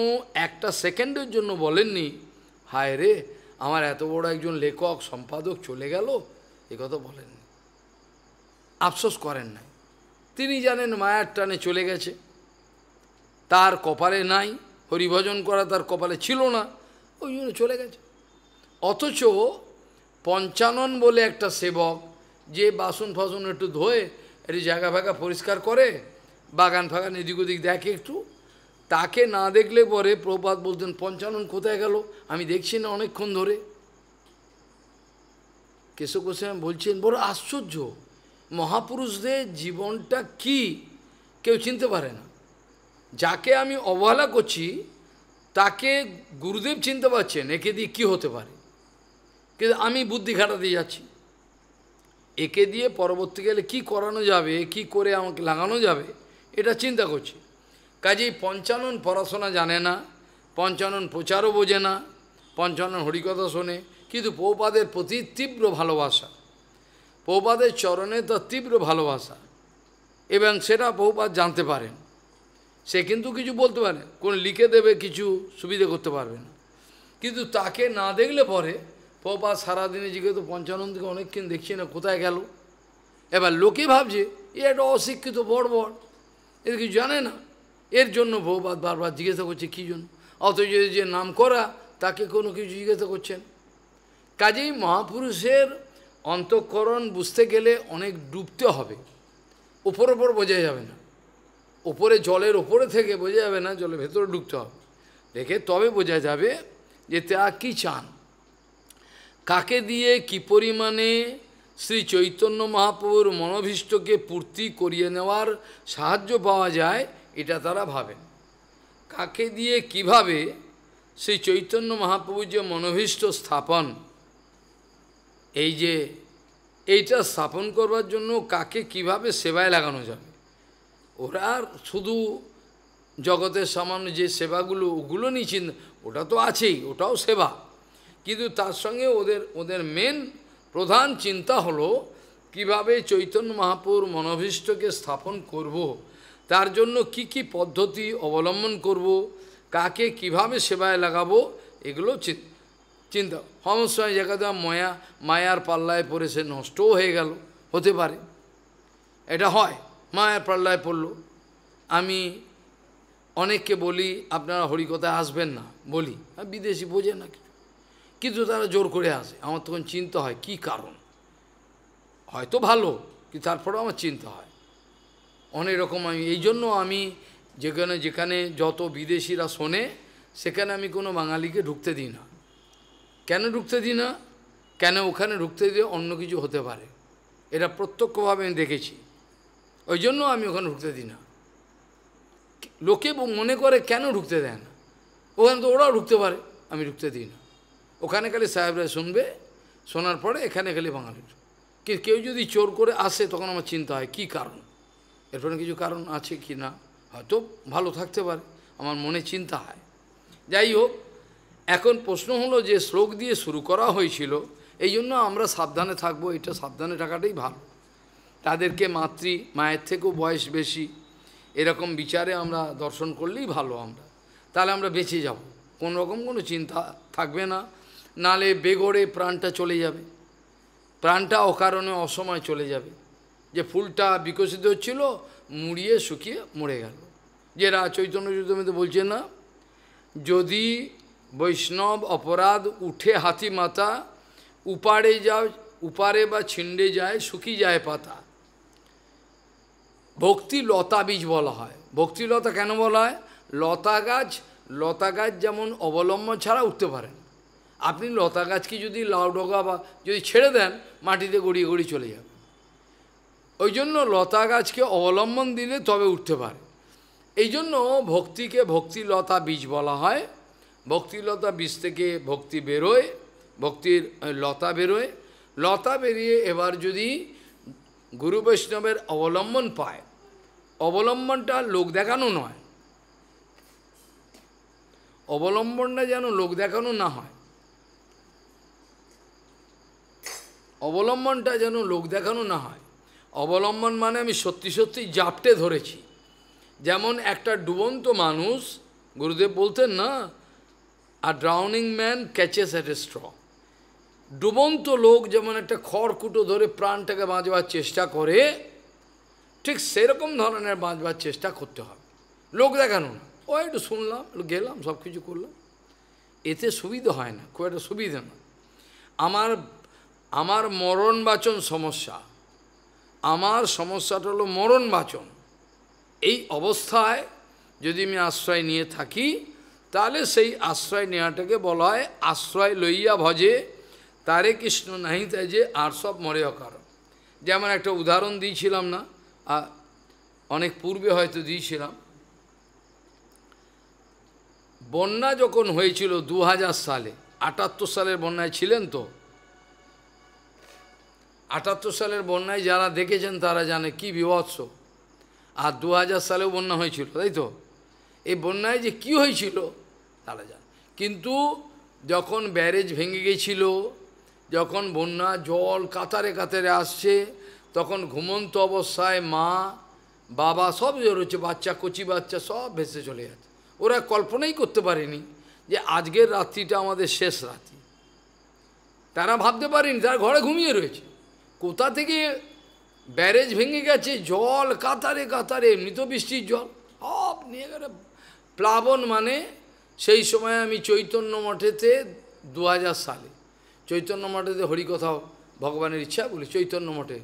একটা সেকেন্ডের জন্য বলেননি হায় রে আমার এত বড় একজন লেখক সম্পাদক চলে গেল এ কথা বলেননি আফসোস করেন নাই তিনি জানেন মায়ার টানে চলে গেছে তার কপালে নাই হরিভজন করা তার কপালে ছিল না ওই জন্য চলে গেছে অথচ পঞ্চানন বলে একটা সেবক যে বাসন ফাসন একটু ধোয়ে একটু জায়গা ফাঁকা পরিষ্কার করে বাগান ফাগান এদিক ওদিক দেখে একটু তাকে না দেখলে পরে প্রপাত বলতেন পঞ্চানন কোথায় গেল আমি দেখছি না অনেকক্ষণ ধরে কেশব গোস্বামী বলছেন বড় আশ্চর্য মহাপুরুষদের জীবনটা কি কেউ চিনতে পারে না যাকে আমি অবহেলা করছি তাকে গুরুদেব চিনতে পারছেন একে দিয়ে কী হতে পারে কিন্তু আমি বুদ্ধি খাটাতে যাচ্ছি একে দিয়ে পরবর্তীকালে কি করানো যাবে কি করে আমাকে লাগানো যাবে এটা চিন্তা করছি কাজেই পঞ্চানন পড়াশোনা জানে না পঞ্চানন প্রচারও বোঝে না পঞ্চানন হরিকথা শোনে কিন্তু পৌপাদের প্রতি তীব্র ভালোবাসা পৌপাদের চরণে তার তীব্র ভালোবাসা এবং সেটা বহুপাত জানতে পারেন সে কিন্তু কিছু বলতে পারে কোন লিখে দেবে কিছু সুবিধে করতে পারবে না কিন্তু তাকে না দেখলে পরে পপা সারাদিনে জিজ্ঞেস তো পঞ্চানন্দকে অনেকক্ষণ দেখছি না কোথায় গেল এবার লোকে ভাবছে এ একটা অশিক্ষিত বড় বড় এদের কিছু জানে না এর জন্য ভোবাদ বারবার জিজ্ঞাসা করছে কী জন্য অথচ যে নাম করা তাকে কোনো কিছু জিজ্ঞাসা করছেন কাজেই মহাপুরুষের অন্তঃকরণ বুঝতে গেলে অনেক ডুবতে হবে ওপর ওপর বোঝা যাবে না ওপরে জলের ওপরে থেকে বোঝা যাবে না জলের ভেতরে ডুবতে হবে দেখে তবে বোঝা যাবে যে তা কী চান কাকে দিয়ে কি পরিমাণে শ্রী চৈতন্য মহাপ্রভুর মনোভীষ্টকে পূর্তি করিয়ে নেওয়ার সাহায্য পাওয়া যায় এটা তারা ভাবেন কাকে দিয়ে কিভাবে শ্রী চৈতন্য মহাপ্রভুর যে মনোভীষ্ট স্থাপন এই যে এইটা স্থাপন করবার জন্য কাকে কিভাবে সেবায় লাগানো যাবে ওরা শুধু জগতের সামান্য যে সেবাগুলো ওগুলো নিয়ে ওটা তো আছেই ওটাও সেবা কিন্তু তার সঙ্গে ওদের ওদের মেন প্রধান চিন্তা হলো কিভাবে চৈতন্য মহাপুর মনোভীষ্টকে স্থাপন করব। তার জন্য কি কি পদ্ধতি অবলম্বন করব। কাকে কিভাবে সেবায় লাগাবো এগুলো চিন্তা হমস্বামী দেওয়া মায়া মায়ার পাল্লায় পড়ে সে নষ্টও হয়ে গেল হতে পারে এটা হয় মায়ার পাল্লায় পড়ল আমি অনেককে বলি আপনারা হরিকথায় আসবেন না বলি বিদেশি বোঝে নাকি কিন্তু তারা জোর করে আসে আমার তখন চিন্তা হয় কি কারণ হয়তো ভালো কিন্তু তারপরেও আমার চিন্তা হয় অনেক রকম আমি এই জন্য আমি যেখানে যেখানে যত বিদেশিরা শোনে সেখানে আমি কোনো বাঙালিকে ঢুকতে দিই না কেন ঢুকতে দিই না কেন ওখানে ঢুকতে দিয়ে অন্য কিছু হতে পারে এটা প্রত্যক্ষভাবে আমি দেখেছি ওই জন্য আমি ওখানে ঢুকতে দিই না লোকে মনে করে কেন ঢুকতে দেয় না ওখানে তো ওরাও ঢুকতে পারে আমি ঢুকতে দিই না ওখানে খালি সাহেবরা শুনবে শোনার পরে এখানে খালি বাঙালির কেউ যদি চোর করে আসে তখন আমার চিন্তা হয় কি কারণ ফলে কিছু কারণ আছে কি না হয়তো ভালো থাকতে পারে আমার মনে চিন্তা হয় যাই হোক এখন প্রশ্ন হলো যে শ্লোক দিয়ে শুরু করা হয়েছিল এই জন্য আমরা সাবধানে থাকবো এটা সাবধানে থাকাটাই ভালো তাদেরকে মাতৃ মায়ের থেকেও বয়স বেশি এরকম বিচারে আমরা দর্শন করলেই ভালো আমরা তাহলে আমরা বেঁচে যাব কোন রকম কোনো চিন্তা থাকবে না নালে বেগড়ে প্রাণটা চলে যাবে প্রাণটা অকারণে অসময় চলে যাবে যে ফুলটা বিকশিত হচ্ছিল মুড়িয়ে শুকিয়ে মরে গেল যেরা চৈতন্য চৈতন্যতে বলছে না যদি বৈষ্ণব অপরাধ উঠে হাতি মাতা উপারে যাও উপারে বা ছিন্ডে যায় শুকি যায় পাতা ভক্তি লতা বীজ বলা হয় ভক্তি লতা কেন বলা হয় লতা গাছ লতা গাছ যেমন অবলম্বন ছাড়া উঠতে পারে না আপনি লতা গাছকে যদি লাউ ডগা বা যদি ছেড়ে দেন মাটিতে গড়িয়ে গড়িয়ে চলে যাবে ওই জন্য লতা গাছকে অবলম্বন দিলে তবে উঠতে পারে এই জন্য ভক্তিকে ভক্তিলতা বীজ বলা হয় ভক্তিলতা বীজ থেকে ভক্তি বেরোয় ভক্তির লতা বেরোয় লতা বেরিয়ে এবার যদি গুরু বৈষ্ণবের অবলম্বন পায় অবলম্বনটা লোক দেখানো নয় অবলম্বনটা যেন লোক দেখানো না হয় অবলম্বনটা যেন লোক দেখানো না হয় অবলম্বন মানে আমি সত্যি সত্যি জাপটে ধরেছি যেমন একটা ডুবন্ত মানুষ গুরুদেব বলতেন না আর drowning man catches at a straw ডুবন্ত লোক যেমন একটা খড়কুটো ধরে প্রাণটাকে বাঁচবার চেষ্টা করে ঠিক সেরকম ধরনের বাঁচবার চেষ্টা করতে হবে লোক দেখানো না ও একটু শুনলাম গেলাম সব কিছু করলাম এতে সুবিধা হয় না খুব একটা সুবিধা না আমার আমার মরণ বাচন সমস্যা আমার সমস্যাটা হলো মরণ বাচন এই অবস্থায় যদি আমি আশ্রয় নিয়ে থাকি তাহলে সেই আশ্রয় নেওয়াটাকে বলা হয় আশ্রয় লইয়া ভজে তারে কৃষ্ণ নাহি তাই যে আর সব মরে অকার যেমন একটা উদাহরণ দিয়েছিলাম না অনেক পূর্বে হয়তো দিয়েছিলাম বন্যা যখন হয়েছিল দু সালে আটাত্তর সালের বন্যায় ছিলেন তো আটাত্তর সালের বন্যায় যারা দেখেছেন তারা জানে কি বিভৎস আর দু হাজার সালেও বন্যা হয়েছিল তাই তো এই বন্যায় যে কি হয়েছিল তারা জানে কিন্তু যখন ব্যারেজ ভেঙে গেছিল যখন বন্যা জল কাতারে কাতারে আসছে তখন ঘুমন্ত অবস্থায় মা বাবা সব যে রয়েছে বাচ্চা কচি বাচ্চা সব ভেসে চলে যাচ্ছে ওরা কল্পনাই করতে পারেনি যে আজকের রাত্রিটা আমাদের শেষ রাত্রি তারা ভাবতে পারেনি তারা ঘরে ঘুমিয়ে রয়েছে কোথা থেকে ব্যারেজ ভেঙে গেছে জল কাতারে কাতারে মৃত বৃষ্টির জল সব নিয়ে গেলে প্লাবন মানে সেই সময় আমি চৈতন্য মঠেতে দু সালে চৈতন্য মঠেতে হরিকথাও ভগবানের ইচ্ছা বলি চৈতন্য মঠে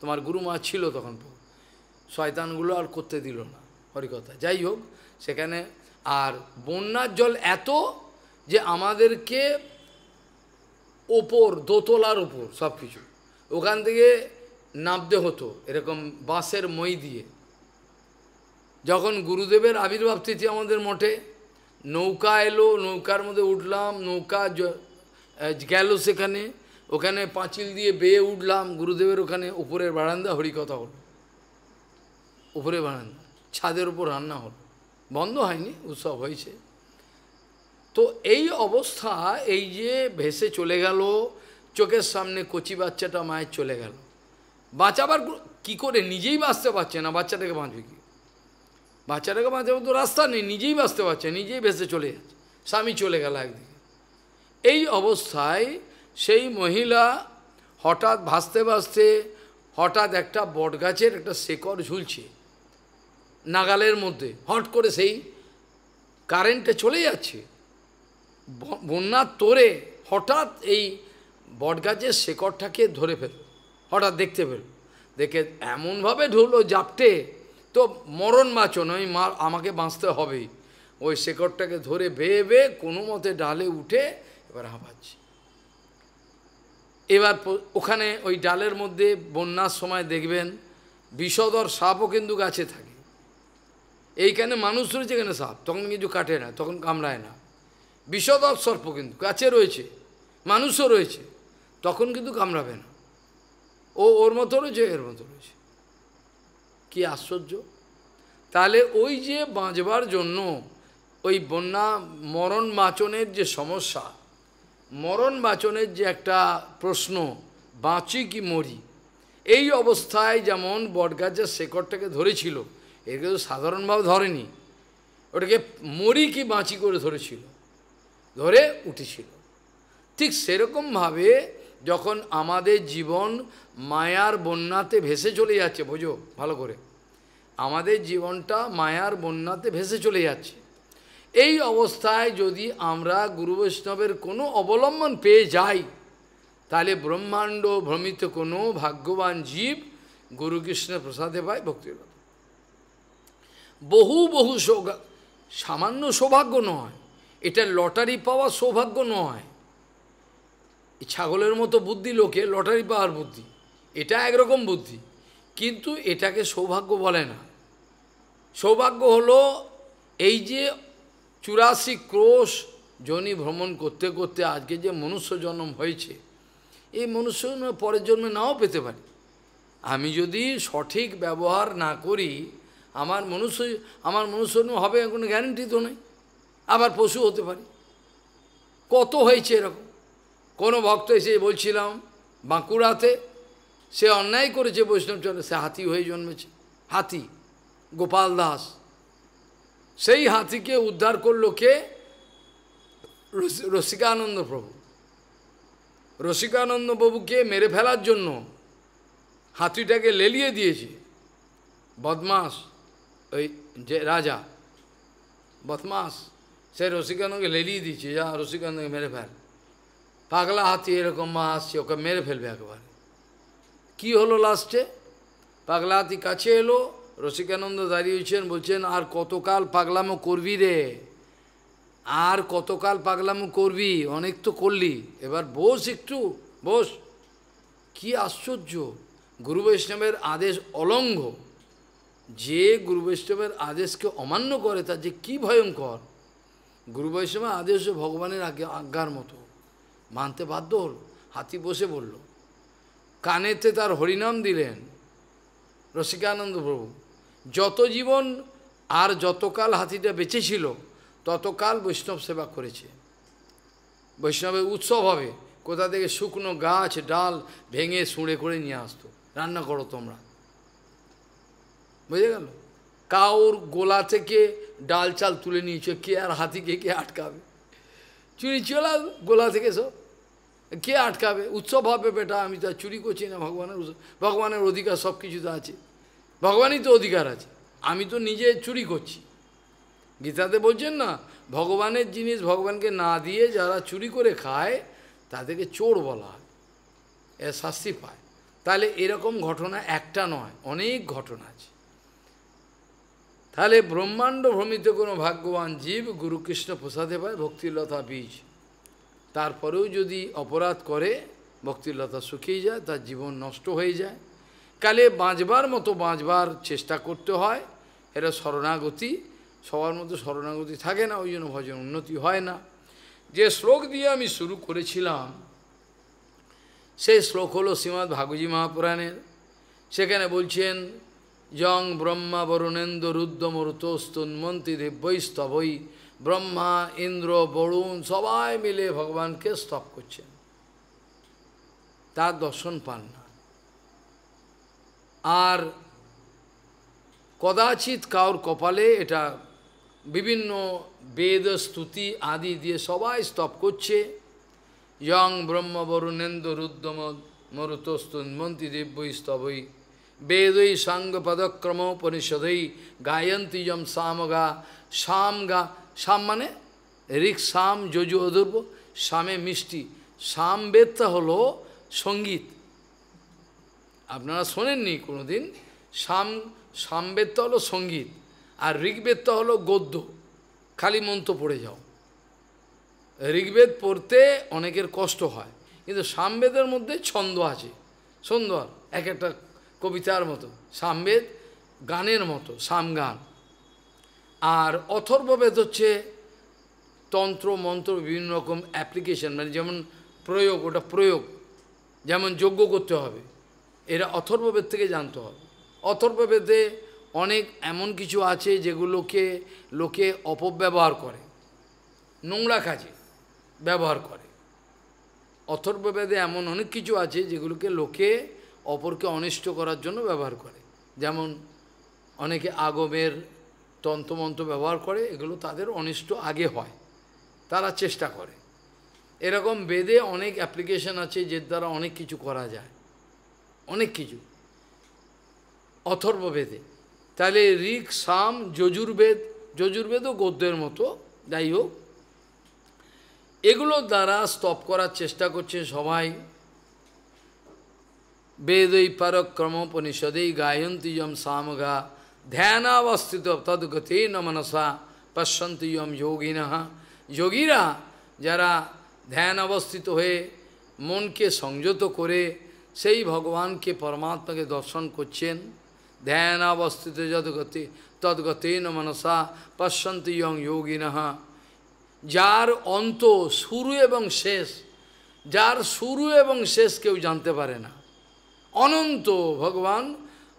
তোমার গুরুমা ছিল তখন শয়তানগুলো আর করতে দিল না হরিকথা যাই হোক সেখানে আর বন্যার জল এত যে আমাদেরকে ওপর দোতলার ওপর সব কিছু ওখান থেকে নামতে হতো এরকম বাঁশের মই দিয়ে যখন গুরুদেবের আবির্ভাব তিথি আমাদের মঠে নৌকা এলো নৌকার মধ্যে উঠলাম নৌকা গেল সেখানে ওখানে পাঁচিল দিয়ে বেয়ে উঠলাম গুরুদেবের ওখানে উপরের বারান্দা হরিকথা হল উপরে বারান্দা ছাদের উপর রান্না হল বন্ধ হয়নি উৎসব হয়েছে তো এই অবস্থা এই যে ভেসে চলে গেল চোখের সামনে কচি বাচ্চাটা মায়ের চলে গেল বাঁচাবার কি করে নিজেই বাঁচতে পারছে না বাচ্চাটাকে বাঁচবে কি বাচ্চাটাকে বাঁচাবো তো রাস্তা নেই নিজেই বাঁচতে পারছে নিজেই বেঁচে চলে যাচ্ছে স্বামী চলে গেল একদিকে এই অবস্থায় সেই মহিলা হঠাৎ ভাসতে ভাসতে হঠাৎ একটা বটগাছের একটা শেকড় ঝুলছে নাগালের মধ্যে হট করে সেই কারেন্টে চলে যাচ্ছে বন্যার তোরে হঠাৎ এই বটগাছের শেকড়টাকে ধরে ফেল হঠাৎ দেখতে পেল দেখে এমনভাবে ঢুলো জাপটে তো মরণ বাঁচন ওই মার আমাকে বাঁচতে হবেই ওই শেকড়টাকে ধরে বেয়ে বেয়ে কোনো মতে ডালে উঠে এবার হাঁপাচ্ছি এবার ওখানে ওই ডালের মধ্যে বন্যার সময় দেখবেন বিষদর সাপও কিন্তু গাছে থাকে এইখানে মানুষ রয়েছে এখানে সাপ তখন কিছু কাটে না তখন কামড়ায় না বিষদর সর্প কিন্তু গাছে রয়েছে মানুষও রয়েছে তখন কিন্তু কামড়াবে না ও ওর মতো রয়েছে এর মতো রয়েছে কি আশ্চর্য তাহলে ওই যে বাঁচবার জন্য ওই বন্যা মরণ বাঁচনের যে সমস্যা মরণ বাঁচনের যে একটা প্রশ্ন বাঁচি কি মরি এই অবস্থায় যেমন বটগাছের শেকড়টাকে ধরেছিল একে তো সাধারণভাবে ধরেনি ওটাকে মরি কি বাঁচি করে ধরেছিল ধরে উঠেছিল ঠিক সেরকমভাবে যখন আমাদের জীবন মায়ার বন্যাতে ভেসে চলে যাচ্ছে বোঝো ভালো করে আমাদের জীবনটা মায়ার বন্যাতে ভেসে চলে যাচ্ছে এই অবস্থায় যদি আমরা গুরু বৈষ্ণবের কোনো অবলম্বন পেয়ে যাই তাহলে ব্রহ্মাণ্ড ভ্রমিত কোনো ভাগ্যবান জীব গুরু কৃষ্ণের প্রসাদে পায় ভক্তির বহু বহু সৌভাগ্য সামান্য সৌভাগ্য নয় এটা লটারি পাওয়া সৌভাগ্য নয় ছাগলের মতো বুদ্ধি লোকে লটারি পাওয়ার বুদ্ধি এটা একরকম বুদ্ধি কিন্তু এটাকে সৌভাগ্য বলে না সৌভাগ্য হলো এই যে চুরাশি ক্রোশ জনি ভ্রমণ করতে করতে আজকে যে মনুষ্য জন্ম হয়েছে এই মনুষ্য পরের জন্মে নাও পেতে পারি আমি যদি সঠিক ব্যবহার না করি আমার মনুষ্য আমার মনুষ্য হবে কোনো গ্যারেন্টি তো নেই আবার পশু হতে পারি কত হয়েছে এরকম কোনো ভক্ত এসে বলছিলাম বাঁকুড়াতে সে অন্যায় করেছে বৈষ্ণবচন্দ্র সে হাতি হয়ে জন্মেছে হাতি গোপাল দাস সেই হাতিকে উদ্ধার করল কে রসিকানন্দ প্রভু রসিকানন্দ প্রভুকে মেরে ফেলার জন্য হাতিটাকে লেলিয়ে দিয়েছে বদমাস ওই যে রাজা বদমাস সে রসিকানন্দকে লেলিয়ে দিয়েছে যা রসিকানন্দকে মেরে ফেলে পাগলা হাতি এরকম মা আসছে ওকে মেরে ফেলবে একবার কি হলো লাস্টে পাগলা হাতি কাছে এলো রসিকানন্দ দাঁড়িয়েছেন বলছেন আর কতকাল পাগলামো করবি রে আর কতকাল পাগলামো করবি অনেক তো করলি এবার বোস একটু বোস কি আশ্চর্য গুরু বৈষ্ণবের আদেশ অলঙ্ঘ যে গুরু বৈষ্ণবের আদেশকে অমান্য করে তার যে কি ভয়ঙ্কর গুরু বৈষ্ণবের আদেশ ভগবানের আজ্ঞার মতো মানতে বাধ্য হল হাতি বসে বলল কানেতে তার হরিনাম দিলেন রসিকানন্দ প্রভু যত জীবন আর যতকাল হাতিটা বেঁচে ছিল ততকাল বৈষ্ণব সেবা করেছে বৈষ্ণবের উৎসব হবে কোথা থেকে শুকনো গাছ ডাল ভেঙে সুঁড়ে করে নিয়ে আসতো রান্না করো তোমরা বুঝে গেল কাউর গোলা থেকে ডাল চাল তুলে নিয়েছ কে আর হাতিকে কে আটকাবে চুরি চলা গোলা থেকে সব কে আটকাবে উৎসব হবে বেটা আমি তো চুরি করছি না ভগবানের ভগবানের অধিকার সব কিছুতে আছে ভগবানই তো অধিকার আছে আমি তো নিজে চুরি করছি গীতাতে বলছেন না ভগবানের জিনিস ভগবানকে না দিয়ে যারা চুরি করে খায় তাদেরকে চোর বলা হয় এ শাস্তি পায় তাহলে এরকম ঘটনা একটা নয় অনেক ঘটনা আছে তাহলে ব্রহ্মাণ্ড ভ্রমিত কোনো ভাগ্যবান জীব গুরুকৃষ্ণ প্রসাদে পায় ভক্তিলতা বীজ তারপরেও যদি অপরাধ করে ভক্তিলতা শুকিয়ে যায় তার জীবন নষ্ট হয়ে যায় কালে বাঁচবার মতো বাঁচবার চেষ্টা করতে হয় এটা শরণাগতি সবার মতো শরণাগতি থাকে না ওই জন্য ভজন উন্নতি হয় না যে শ্লোক দিয়ে আমি শুরু করেছিলাম সেই শ্লোক হলো শ্রীমৎ ভাগবতী মহাপুরাণের সেখানে বলছেন জং ব্রহ্মা বরুণেন্দ্র রুদ্রমরুতোস্তুন্মন্তি দেব্যৈস্তবৈ ব্রহ্মা ইন্দ্র বরুণ সবাই মিলে ভগবানকে স্তব করছেন তার দর্শন পান না আর কদাচিৎ কাউর কপালে এটা বিভিন্ন বেদ স্তুতি আদি দিয়ে সবাই স্তব করছে ইয়ং ব্রহ্ম বরুণেন্দ্র রুদ্রম মরুতস্তুন্মন্তি দিব্যই স্তবই বেদই সাঙ্গ পদক্রম উপনিষদই গায়ন্তী যম গা সাম গা সাম মানে ঋক সাম যজু অধর্ব সামে মিষ্টি সাম বেদটা হলো সঙ্গীত আপনারা শোনেননি কোনো দিন সাম সামবেদটা হলো সঙ্গীত আর ঋগ্বেদটা হলো গদ্য খালি মন্ত্র পড়ে যাও ঋগ্বেদ পড়তে অনেকের কষ্ট হয় কিন্তু সামবেদের মধ্যে ছন্দ আছে সুন্দর এক একটা কবিতার মতো সামবেদ গানের মতো সাম গান আর অথর্ববেদ হচ্ছে তন্ত্র মন্ত্র বিভিন্ন রকম অ্যাপ্লিকেশন মানে যেমন প্রয়োগ ওটা প্রয়োগ যেমন যোগ্য করতে হবে এরা অথর্ববেদ থেকে জানতে হবে অথর্ববেদে অনেক এমন কিছু আছে যেগুলোকে লোকে অপব্যবহার করে নোংরা কাজে ব্যবহার করে অথর্ববেদে এমন অনেক কিছু আছে যেগুলোকে লোকে অপরকে অনিষ্ট করার জন্য ব্যবহার করে যেমন অনেকে আগমের তন্ত্রমন্ত্র ব্যবহার করে এগুলো তাদের অনিষ্ট আগে হয় তারা চেষ্টা করে এরকম বেদে অনেক অ্যাপ্লিকেশন আছে যের দ্বারা অনেক কিছু করা যায় অনেক কিছু অথর্ব বেদে তাহলে ঋক সাম যজুর্বেদ যজুর্বেদও গদ্যের মতো যাই হোক এগুলো দ্বারা স্তপ করার চেষ্টা করছে সবাই বেদৈ পরক্রমোপনিষদেই গায়ন্তীজম গা ধ্যানাবস্থিত তদ্গতে নমনসা পশ্যন্ত ইয়ম যোগিনহা যোগীরা যারা ধ্যান অবস্থিত হয়ে মনকে সংযত করে সেই ভগবানকে পরমাত্মাকে দর্শন করছেন ধ্যান অবস্থিত যদগতে তদ্গতেন মনসা পশ্যন্ত ইয়ং যোগিনহা যার অন্ত শুরু এবং শেষ যার শুরু এবং শেষ কেউ জানতে পারে না অনন্ত ভগবান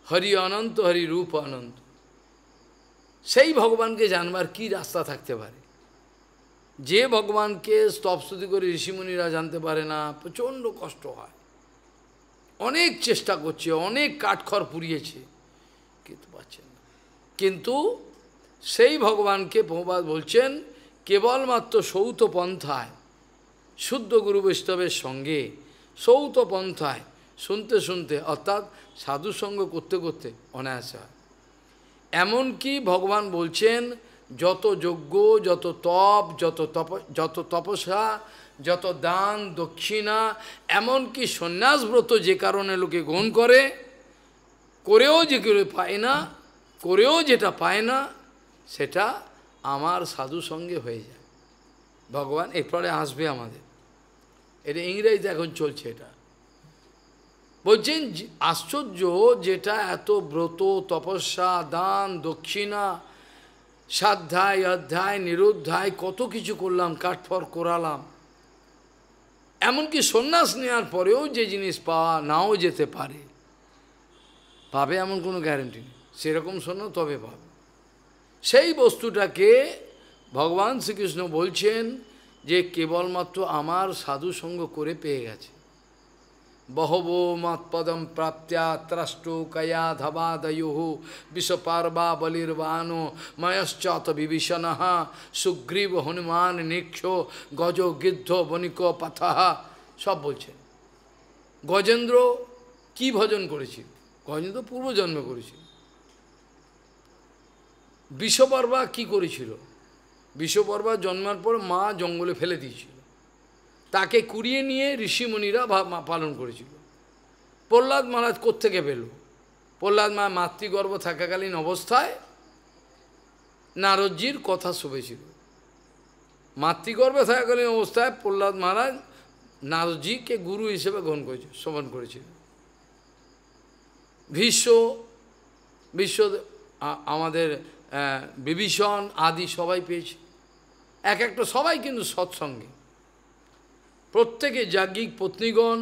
হরি অনন্ত হরি রূপ অনন্ত সেই ভগবানকে জানবার কি রাস্তা থাকতে পারে যে ভগবানকে স্তপস্তুতি করে ঋষিমুনিরা জানতে পারে না প্রচণ্ড কষ্ট হয় অনেক চেষ্টা করছে অনেক কাঠখড় পুড়িয়েছে কিন্তু পাচ্ছেন না কিন্তু সেই ভগবানকে প্রবাদ বলছেন কেবলমাত্র সৌত পন্থায় শুদ্ধ গুরু বৈষ্ণবের সঙ্গে সৌত পন্থায় শুনতে শুনতে অর্থাৎ সাধুসঙ্গ করতে করতে অনায়াসে হয় এমনকি ভগবান বলছেন যত যজ্ঞ যত তপ যত তপ যত তপস্যা যত দান দক্ষিণা এমনকি সন্ন্যাস ব্রত যে কারণে লোকে গ্রহণ করে করেও যেগুলো পায় না করেও যেটা পায় না সেটা আমার সাধু সঙ্গে হয়ে যায় ভগবান এরপরে আসবে আমাদের এটা ইংরেজিতে এখন চলছে এটা বলছেন আশ্চর্য যেটা এত ব্রত তপস্যা দান দক্ষিণা সাধ্যায় অধ্যায় নিরুদ্ধায় কত কিছু করলাম কাঠফর করালাম এমনকি সন্ন্যাস নেওয়ার পরেও যে জিনিস পাওয়া নাও যেতে পারে পাবে এমন কোনো গ্যারেন্টি নেই সেরকম সন্ন্যাস তবে পাবে সেই বস্তুটাকে ভগবান শ্রীকৃষ্ণ বলছেন যে কেবলমাত্র আমার সাধু সঙ্গ করে পেয়ে গেছে বহবো মৎপদম প্রাপ্ত্যা ত্রষ্টু কয়া ধবাদয়ু বিশ্বপার্বা বলির্বাণো ময়শ্চত বিভীষণ সুগ্রীব হনুমান নিক্ষ গজ গিদ্ধ বণিক পাথাহা সব বলছে গজেন্দ্র কি ভজন করেছিল গজেন্দ্র জন্ম করেছিল বিশ্বপর্বা কি করেছিল বিশ্বপর্বা জন্মার পর মা জঙ্গলে ফেলে দিয়েছিল তাকে কুড়িয়ে নিয়ে ঋষিমুনিরা পালন করেছিল প্রহ্লাদ মহারাজ কোত্থেকে পেল প্রহ্লাদ মা মাতৃগর্ভ থাকাকালীন অবস্থায় নারদজির কথা শুভেছিল মাতৃগর্ভে থাকাকালীন অবস্থায় প্রহ্লাদ মহারাজ নারদজিকে গুরু হিসেবে গ্রহণ করেছিল শ্রবণ করেছিল ভীষ্ম বিশ্ব আমাদের বিভীষণ আদি সবাই পেয়েছে এক একটা সবাই কিন্তু সৎসঙ্গে প্রত্যেকে যাজ্ঞিক পত্নীগণ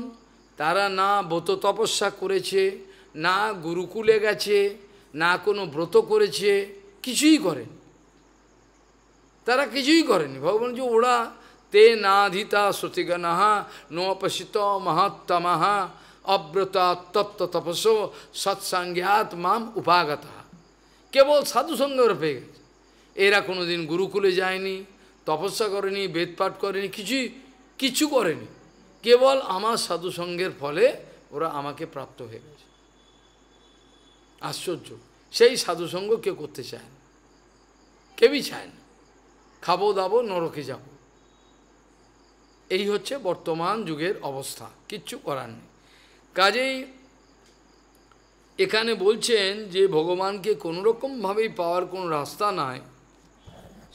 তারা না ব্রত তপস্যা করেছে না গুরুকুলে গেছে না কোনো ব্রত করেছে কিছুই করেন তারা কিছুই করেনি ভগবান যে ওরা তে নাধিতা শ্রুতিগণাহা নোপসিত মহাত্তমাহা অব্রতা তপ্ত তপস সৎসাঙ্গাত মাম উপাগত কেবল সাধুসঙ্গের পেয়ে গেছে এরা কোনোদিন গুরুকুলে যায়নি তপস্যা করেনি বেদপাঠ করেনি কিছুই কিছু করেনি কেবল আমার সাধুসঙ্গের ফলে ওরা আমাকে প্রাপ্ত হয়ে গেছে আশ্চর্য সেই সাধুসঙ্গ কেউ করতে চায় না কেউই চায় না খাবো দাবো নরকে যাব এই হচ্ছে বর্তমান যুগের অবস্থা কিচ্ছু করার নেই কাজেই এখানে বলছেন যে ভগবানকে কোনোরকমভাবেই পাওয়ার কোনো রাস্তা নাই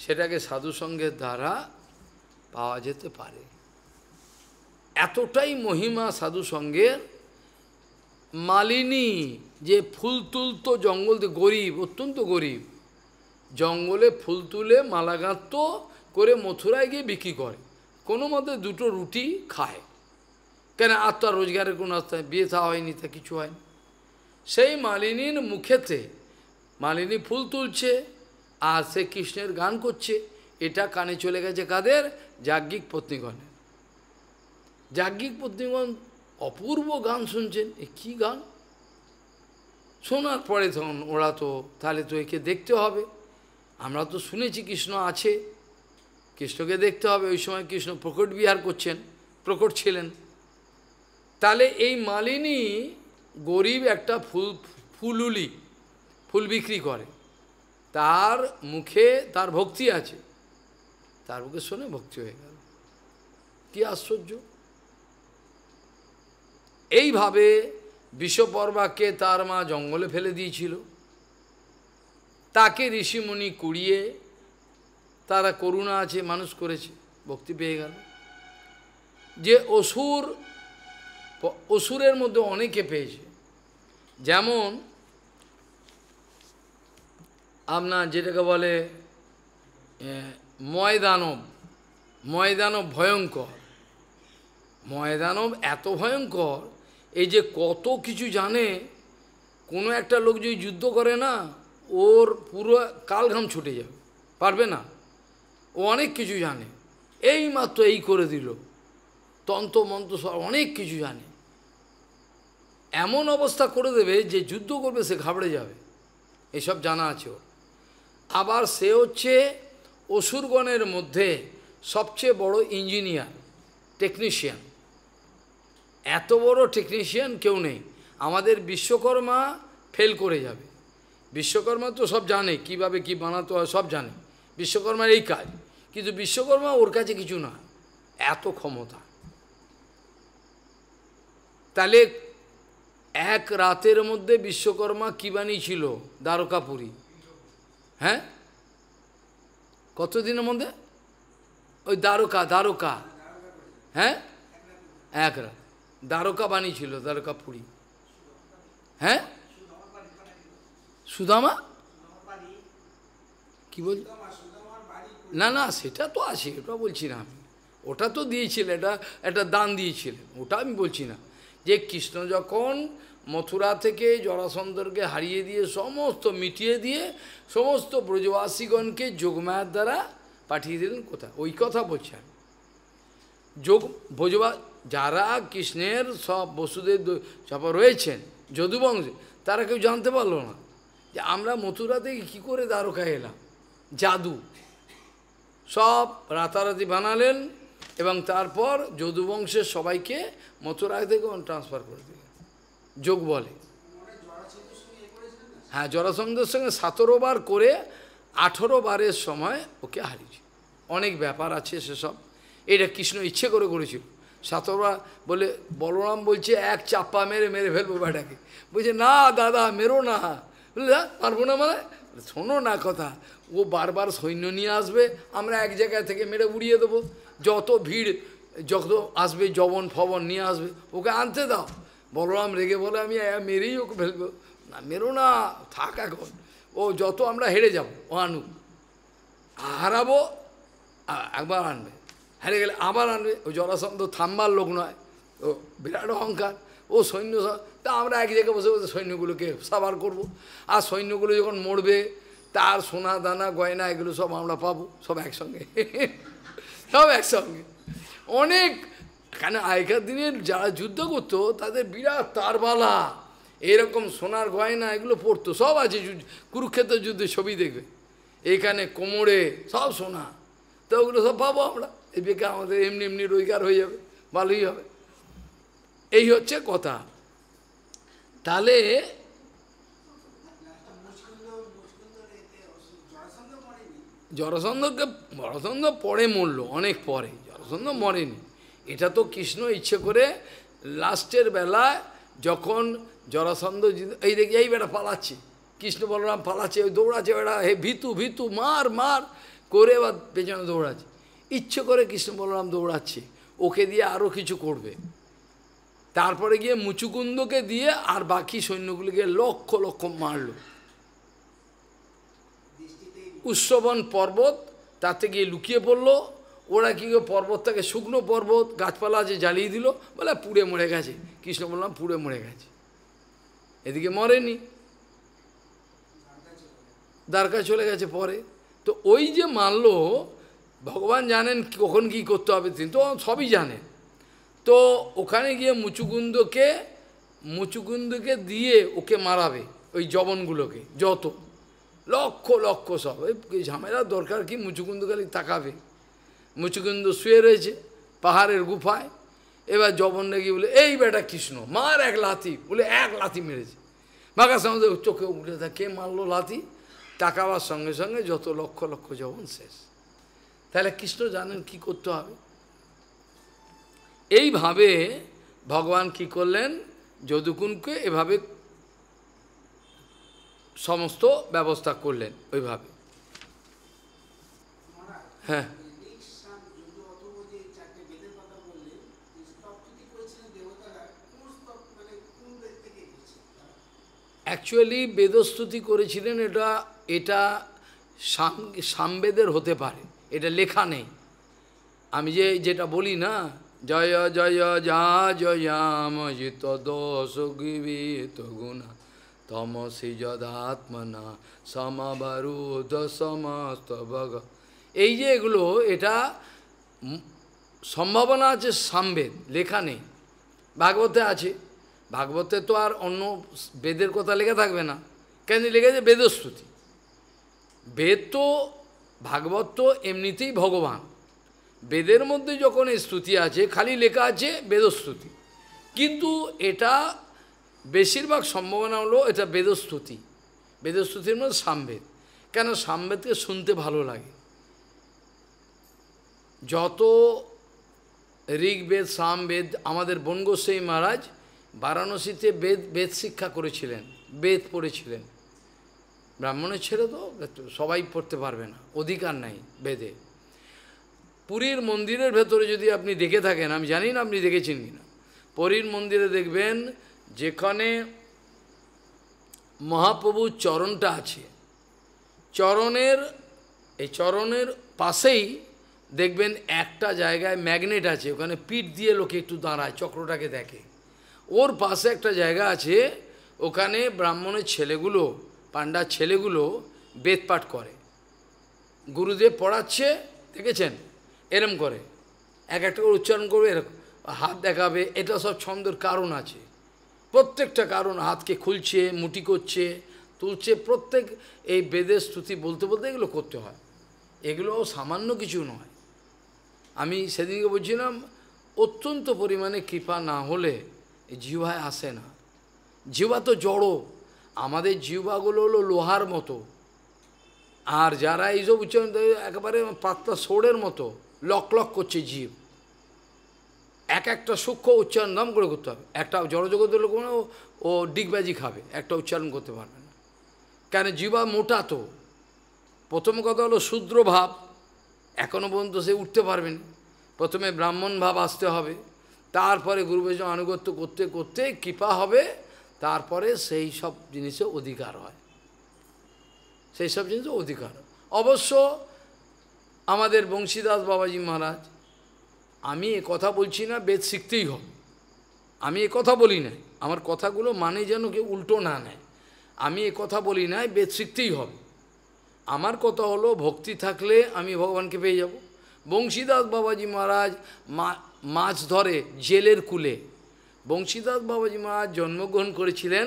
সেটাকে সাধুসঙ্গের দ্বারা পাওয়া যেতে পারে এতটাই মহিমা সাধু সঙ্গের মালিনী যে ফুল তুলতো জঙ্গল গরিব অত্যন্ত গরিব জঙ্গলে ফুল তুলে মালা করে মথুরায় গিয়ে বিক্রি করে কোনো মতে দুটো রুটি খায় কেন আর তো রোজগারের কোনো আস্তায় বিয়ে তা হয়নি তা কিছু হয়নি সেই মালিনীর মুখেতে মালিনী ফুল তুলছে আর সে কৃষ্ণের গান করছে এটা কানে চলে গেছে কাদের যাজ্ঞিক পত্নীগণে যাজ্ঞিক পত্নীগণ অপূর্ব গান শুনছেন এ কী গান শোনার পরে তখন ওরা তো তাহলে তো একে দেখতে হবে আমরা তো শুনেছি কৃষ্ণ আছে কৃষ্ণকে দেখতে হবে ওই সময় কৃষ্ণ প্রকট বিহার করছেন প্রকট ছিলেন তাহলে এই মালিনী গরিব একটা ফুল ফুলুলি ফুল বিক্রি করে তার মুখে তার ভক্তি আছে তার মুখে শোনে ভক্তি হয়ে গেল কী আশ্চর্য এইভাবে বিশ্বপর্বাকে তার মা জঙ্গলে ফেলে দিয়েছিল তাকে ঋষিমণি কুড়িয়ে তারা করুণা আছে মানুষ করেছে ভক্তি পেয়ে গেল যে অসুর অসুরের মধ্যে অনেকে পেয়েছে যেমন আপনার যেটাকে বলে ময়দানব ময়দানব ভয়ঙ্কর ময়দানব এত ভয়ঙ্কর এই যে কত কিছু জানে কোনো একটা লোক যদি যুদ্ধ করে না ওর পুরো কালঘাম ছুটে যাবে পারবে না ও অনেক কিছু জানে এই মাত্র এই করে দিল তন্ত্র মন্ত্র অনেক কিছু জানে এমন অবস্থা করে দেবে যে যুদ্ধ করবে সে ঘাবড়ে যাবে এসব জানা আছে আবার সে হচ্ছে অসুরগণের মধ্যে সবচেয়ে বড় ইঞ্জিনিয়ার টেকনিশিয়ান এত বড় টেকনিশিয়ান কেউ নেই আমাদের বিশ্বকর্মা ফেল করে যাবে বিশ্বকর্মা তো সব জানে কিভাবে কি বানাতে হয় সব জানে বিশ্বকর্মার এই কাজ কিন্তু বিশ্বকর্মা ওর কাছে কিছু না এত ক্ষমতা তাহলে এক রাতের মধ্যে বিশ্বকর্মা কী বানিয়েছিল দ্বারকাপুরী হ্যাঁ কতদিনের মধ্যে ওই দ্বারকা দ্বারকা হ্যাঁ এক রাত দ্বারকা বাণী ছিল দ্বারকা পুরী হ্যাঁ সুদামা কি বল না না সেটা তো আছে ওটা বলছি না আমি ওটা তো দিয়েছিলেন এটা একটা দান দিয়েছিলেন ওটা আমি বলছি না যে কৃষ্ণ যখন মথুরা থেকে জরাসন্দরকে হারিয়ে দিয়ে সমস্ত মিটিয়ে দিয়ে সমস্ত ব্রজবাসীগণকে যোগমায়ার দ্বারা পাঠিয়ে দিলেন কোথায় ওই কথা বলছি আমি যোগ ব্রজবা যারা কৃষ্ণের সব বসুদের চাপা রয়েছেন যদুবংশে তারা কেউ জানতে পারলো না যে আমরা মথুরা থেকে কী করে দ্বারকা এলাম জাদু সব রাতারাতি বানালেন এবং তারপর যদুবংশের সবাইকে মথুরা থেকে ট্রান্সফার করে দিলেন যোগ বলে হ্যাঁ জরাসন্ধের সঙ্গে সতেরো বার করে আঠেরো বারের সময় ওকে হারিয়েছে অনেক ব্যাপার আছে সেসব এটা কৃষ্ণ ইচ্ছে করে করেছিল সাতরা বলে বলরাম বলছে এক চাপ্পা মেরে মেরে ফেলবো বেটাকে বলছে না দাদা মেরো না বুঝলে পারবো হ্যাঁ, না মানে শোনো না কথা ও বারবার সৈন্য নিয়ে আসবে আমরা এক জায়গা থেকে মেরে উড়িয়ে দেবো যত ভিড় যত আসবে জবন ফবন নিয়ে আসবে ওকে আনতে দাও বলরাম রেগে বলে আমি মেরেই ওকে ফেলবো না মেরো না থাক এখন ও যত আমরা হেরে যাব ও আনুক হারাবো একবার আনবে হেরে গেলে আবার আনবে ও জরাসন্ধ থাম্বার লোক নয় ও বিরাট অহংকার ও সৈন্য তা আমরা এক জায়গায় বসে বসে সৈন্যগুলোকে সাবার করব। আর সৈন্যগুলো যখন মরবে তার সোনা দানা গয়না এগুলো সব আমরা পাবো সব একসঙ্গে [laughs] সব একসঙ্গে অনেক কেন আগেকার দিনে যারা যুদ্ধ করতো তাদের বিরাট তারবালা এরকম সোনার গয়না এগুলো পড়তো সব আছে কুরুক্ষেত্র যুদ্ধে ছবি দেখবে এখানে কোমরে সব সোনা তো ওগুলো সব পাবো আমরা এই বেকার আমাদের এমনি এমনি রোজগার হয়ে যাবে ভালোই হবে এই হচ্ছে কথা তাহলে জরাসন্ধকে জরাসন্ধ পরে মরল অনেক পরে জরাসন্ধ মরেনি এটা তো কৃষ্ণ ইচ্ছে করে লাস্টের বেলা যখন জরাসন্ধ এই দেখি এই বেটা পালাচ্ছে কৃষ্ণ বলরাম পালাচ্ছে ওই দৌড়াচ্ছে বেটা হে ভিতু ভিতু মার মার করে বা পেছনে দৌড়াচ্ছে ইচ্ছে করে কৃষ্ণ বলরাম দৌড়াচ্ছে ওকে দিয়ে আরও কিছু করবে তারপরে গিয়ে মুচুকুন্দকে দিয়ে আর বাকি সৈন্যগুলিকে লক্ষ লক্ষ মারল উৎসবন পর্বত তাতে গিয়ে লুকিয়ে পড়লো ওরা কি পর্বত থেকে শুকনো পর্বত গাছপালা যে জ্বালিয়ে দিল বলে পুড়ে মরে গেছে কৃষ্ণ বললাম পুড়ে মরে গেছে এদিকে মরেনি দ্বারকা চলে গেছে পরে তো ওই যে মানলো ভগবান জানেন কখন কি করতে হবে তিনি তো সবই জানেন তো ওখানে গিয়ে মুচুকুন্দকে মুচুকুন্দকে দিয়ে ওকে মারাবে ওই জবনগুলোকে যত লক্ষ লক্ষ সব ওই ঝামেলার দরকার কি মুচুকুন্দ খালি তাকাবে মুচুকুন্দ শুয়ে রয়েছে পাহাড়ের গুফায় এবার জবন গিয়ে বলে এই বেটা কৃষ্ণ মার এক লাথি বলে এক লাথি মেরেছে বাঘা সঙ্গে চোখে উঠে থাকে কে মারলো লাথি টাকাবার সঙ্গে সঙ্গে যত লক্ষ লক্ষ জবন শেষ তাহলে কৃষ্ণ জানেন কি করতে হবে এইভাবে ভগবান কি করলেন যদুকুনকে এভাবে সমস্ত ব্যবস্থা করলেন ওইভাবে হ্যাঁ অ্যাকচুয়ালি বেদস্তুতি করেছিলেন এটা এটা সামবেদের হতে পারে এটা লেখা নেই আমি যে যেটা বলি না জয় জয় যা জয়াম জিত দোষ গিবিত গুণা তমসি যদাত্মনা সমাবরুদ সমস্ত ভগ এই যে এগুলো এটা সম্ভাবনা আছে সামবেদ লেখা নেই ভাগবতে আছে ভাগবতে তো আর অন্য বেদের কথা লেখা থাকবে না কেন লেখা বেদস্তুতি বেদ তো ভাগবত তো এমনিতেই ভগবান বেদের মধ্যে যখন এই স্তুতি আছে খালি লেখা আছে বেদস্তুতি কিন্তু এটা বেশিরভাগ সম্ভাবনা হলো এটা বেদস্তুতি বেদস্তুতির মধ্যে সামবেদ কেন সামবেদকে শুনতে ভালো লাগে যত ঋগ্বেদ সামবেদ আমাদের বনগোসাই মহারাজ বারাণসীতে বেদ বেদ শিক্ষা করেছিলেন বেদ পড়েছিলেন ব্রাহ্মণের ছেলে তো সবাই পড়তে পারবে না অধিকার নাই বেদে পুরীর মন্দিরের ভেতরে যদি আপনি দেখে থাকেন আমি জানি না আপনি দেখেছেন কিনা পুরীর মন্দিরে দেখবেন যেখানে মহাপ্রভুর চরণটা আছে চরণের এই চরণের পাশেই দেখবেন একটা জায়গায় ম্যাগনেট আছে ওখানে পিঠ দিয়ে লোকে একটু দাঁড়ায় চক্রটাকে দেখে ওর পাশে একটা জায়গা আছে ওখানে ব্রাহ্মণের ছেলেগুলো পাণ্ডার ছেলেগুলো বেদপাঠ করে গুরুদেব পড়াচ্ছে দেখেছেন এরম করে এক একটা করে উচ্চারণ করবে এরকম হাত দেখাবে এটা সব ছন্দর কারণ আছে প্রত্যেকটা কারণ হাতকে খুলছে মুটি করছে তুলছে প্রত্যেক এই বেদের স্তুতি বলতে বলতে এগুলো করতে হয় এগুলো সামান্য কিছু নয় আমি সেদিনকে বলছিলাম অত্যন্ত পরিমাণে কৃপা না হলে জিহায় আসে না জিহা তো জড়ো আমাদের জিহ্বাগুলো হলো লোহার মতো আর যারা এইসব উচ্চারণ একেবারে পাত্তা সোড়ের মতো লক লক করছে জীব এক একটা সূক্ষ্ম উচ্চারণ দম করে করতে হবে একটা জড়জগতের লোক ও ডিগবাজি খাবে একটা উচ্চারণ করতে পারবে না কেন জীবা মোটা তো প্রথম কথা হলো শূদ্র ভাব এখনও পর্যন্ত সে উঠতে পারবেন প্রথমে ব্রাহ্মণ ভাব আসতে হবে তারপরে গুরুবৈষ্ণব আনুগত্য করতে করতে কৃপা হবে তারপরে সেই সব জিনিসে অধিকার হয় সেই সব জিনিসে অধিকার অবশ্য আমাদের বংশীদাস বাবাজি মহারাজ আমি এ কথা বলছি না বেদ শিখতেই হবে আমি এ কথা বলি না আমার কথাগুলো মানে যেন কেউ উল্টো না নেয় আমি এ কথা বলি নাই বেদ শিখতেই হবে আমার কথা হলো ভক্তি থাকলে আমি ভগবানকে পেয়ে যাব বংশীদাস বাবাজি মহারাজ মাছ ধরে জেলের কুলে বংশীদাস বাবাজি মহারাজ জন্মগ্রহণ করেছিলেন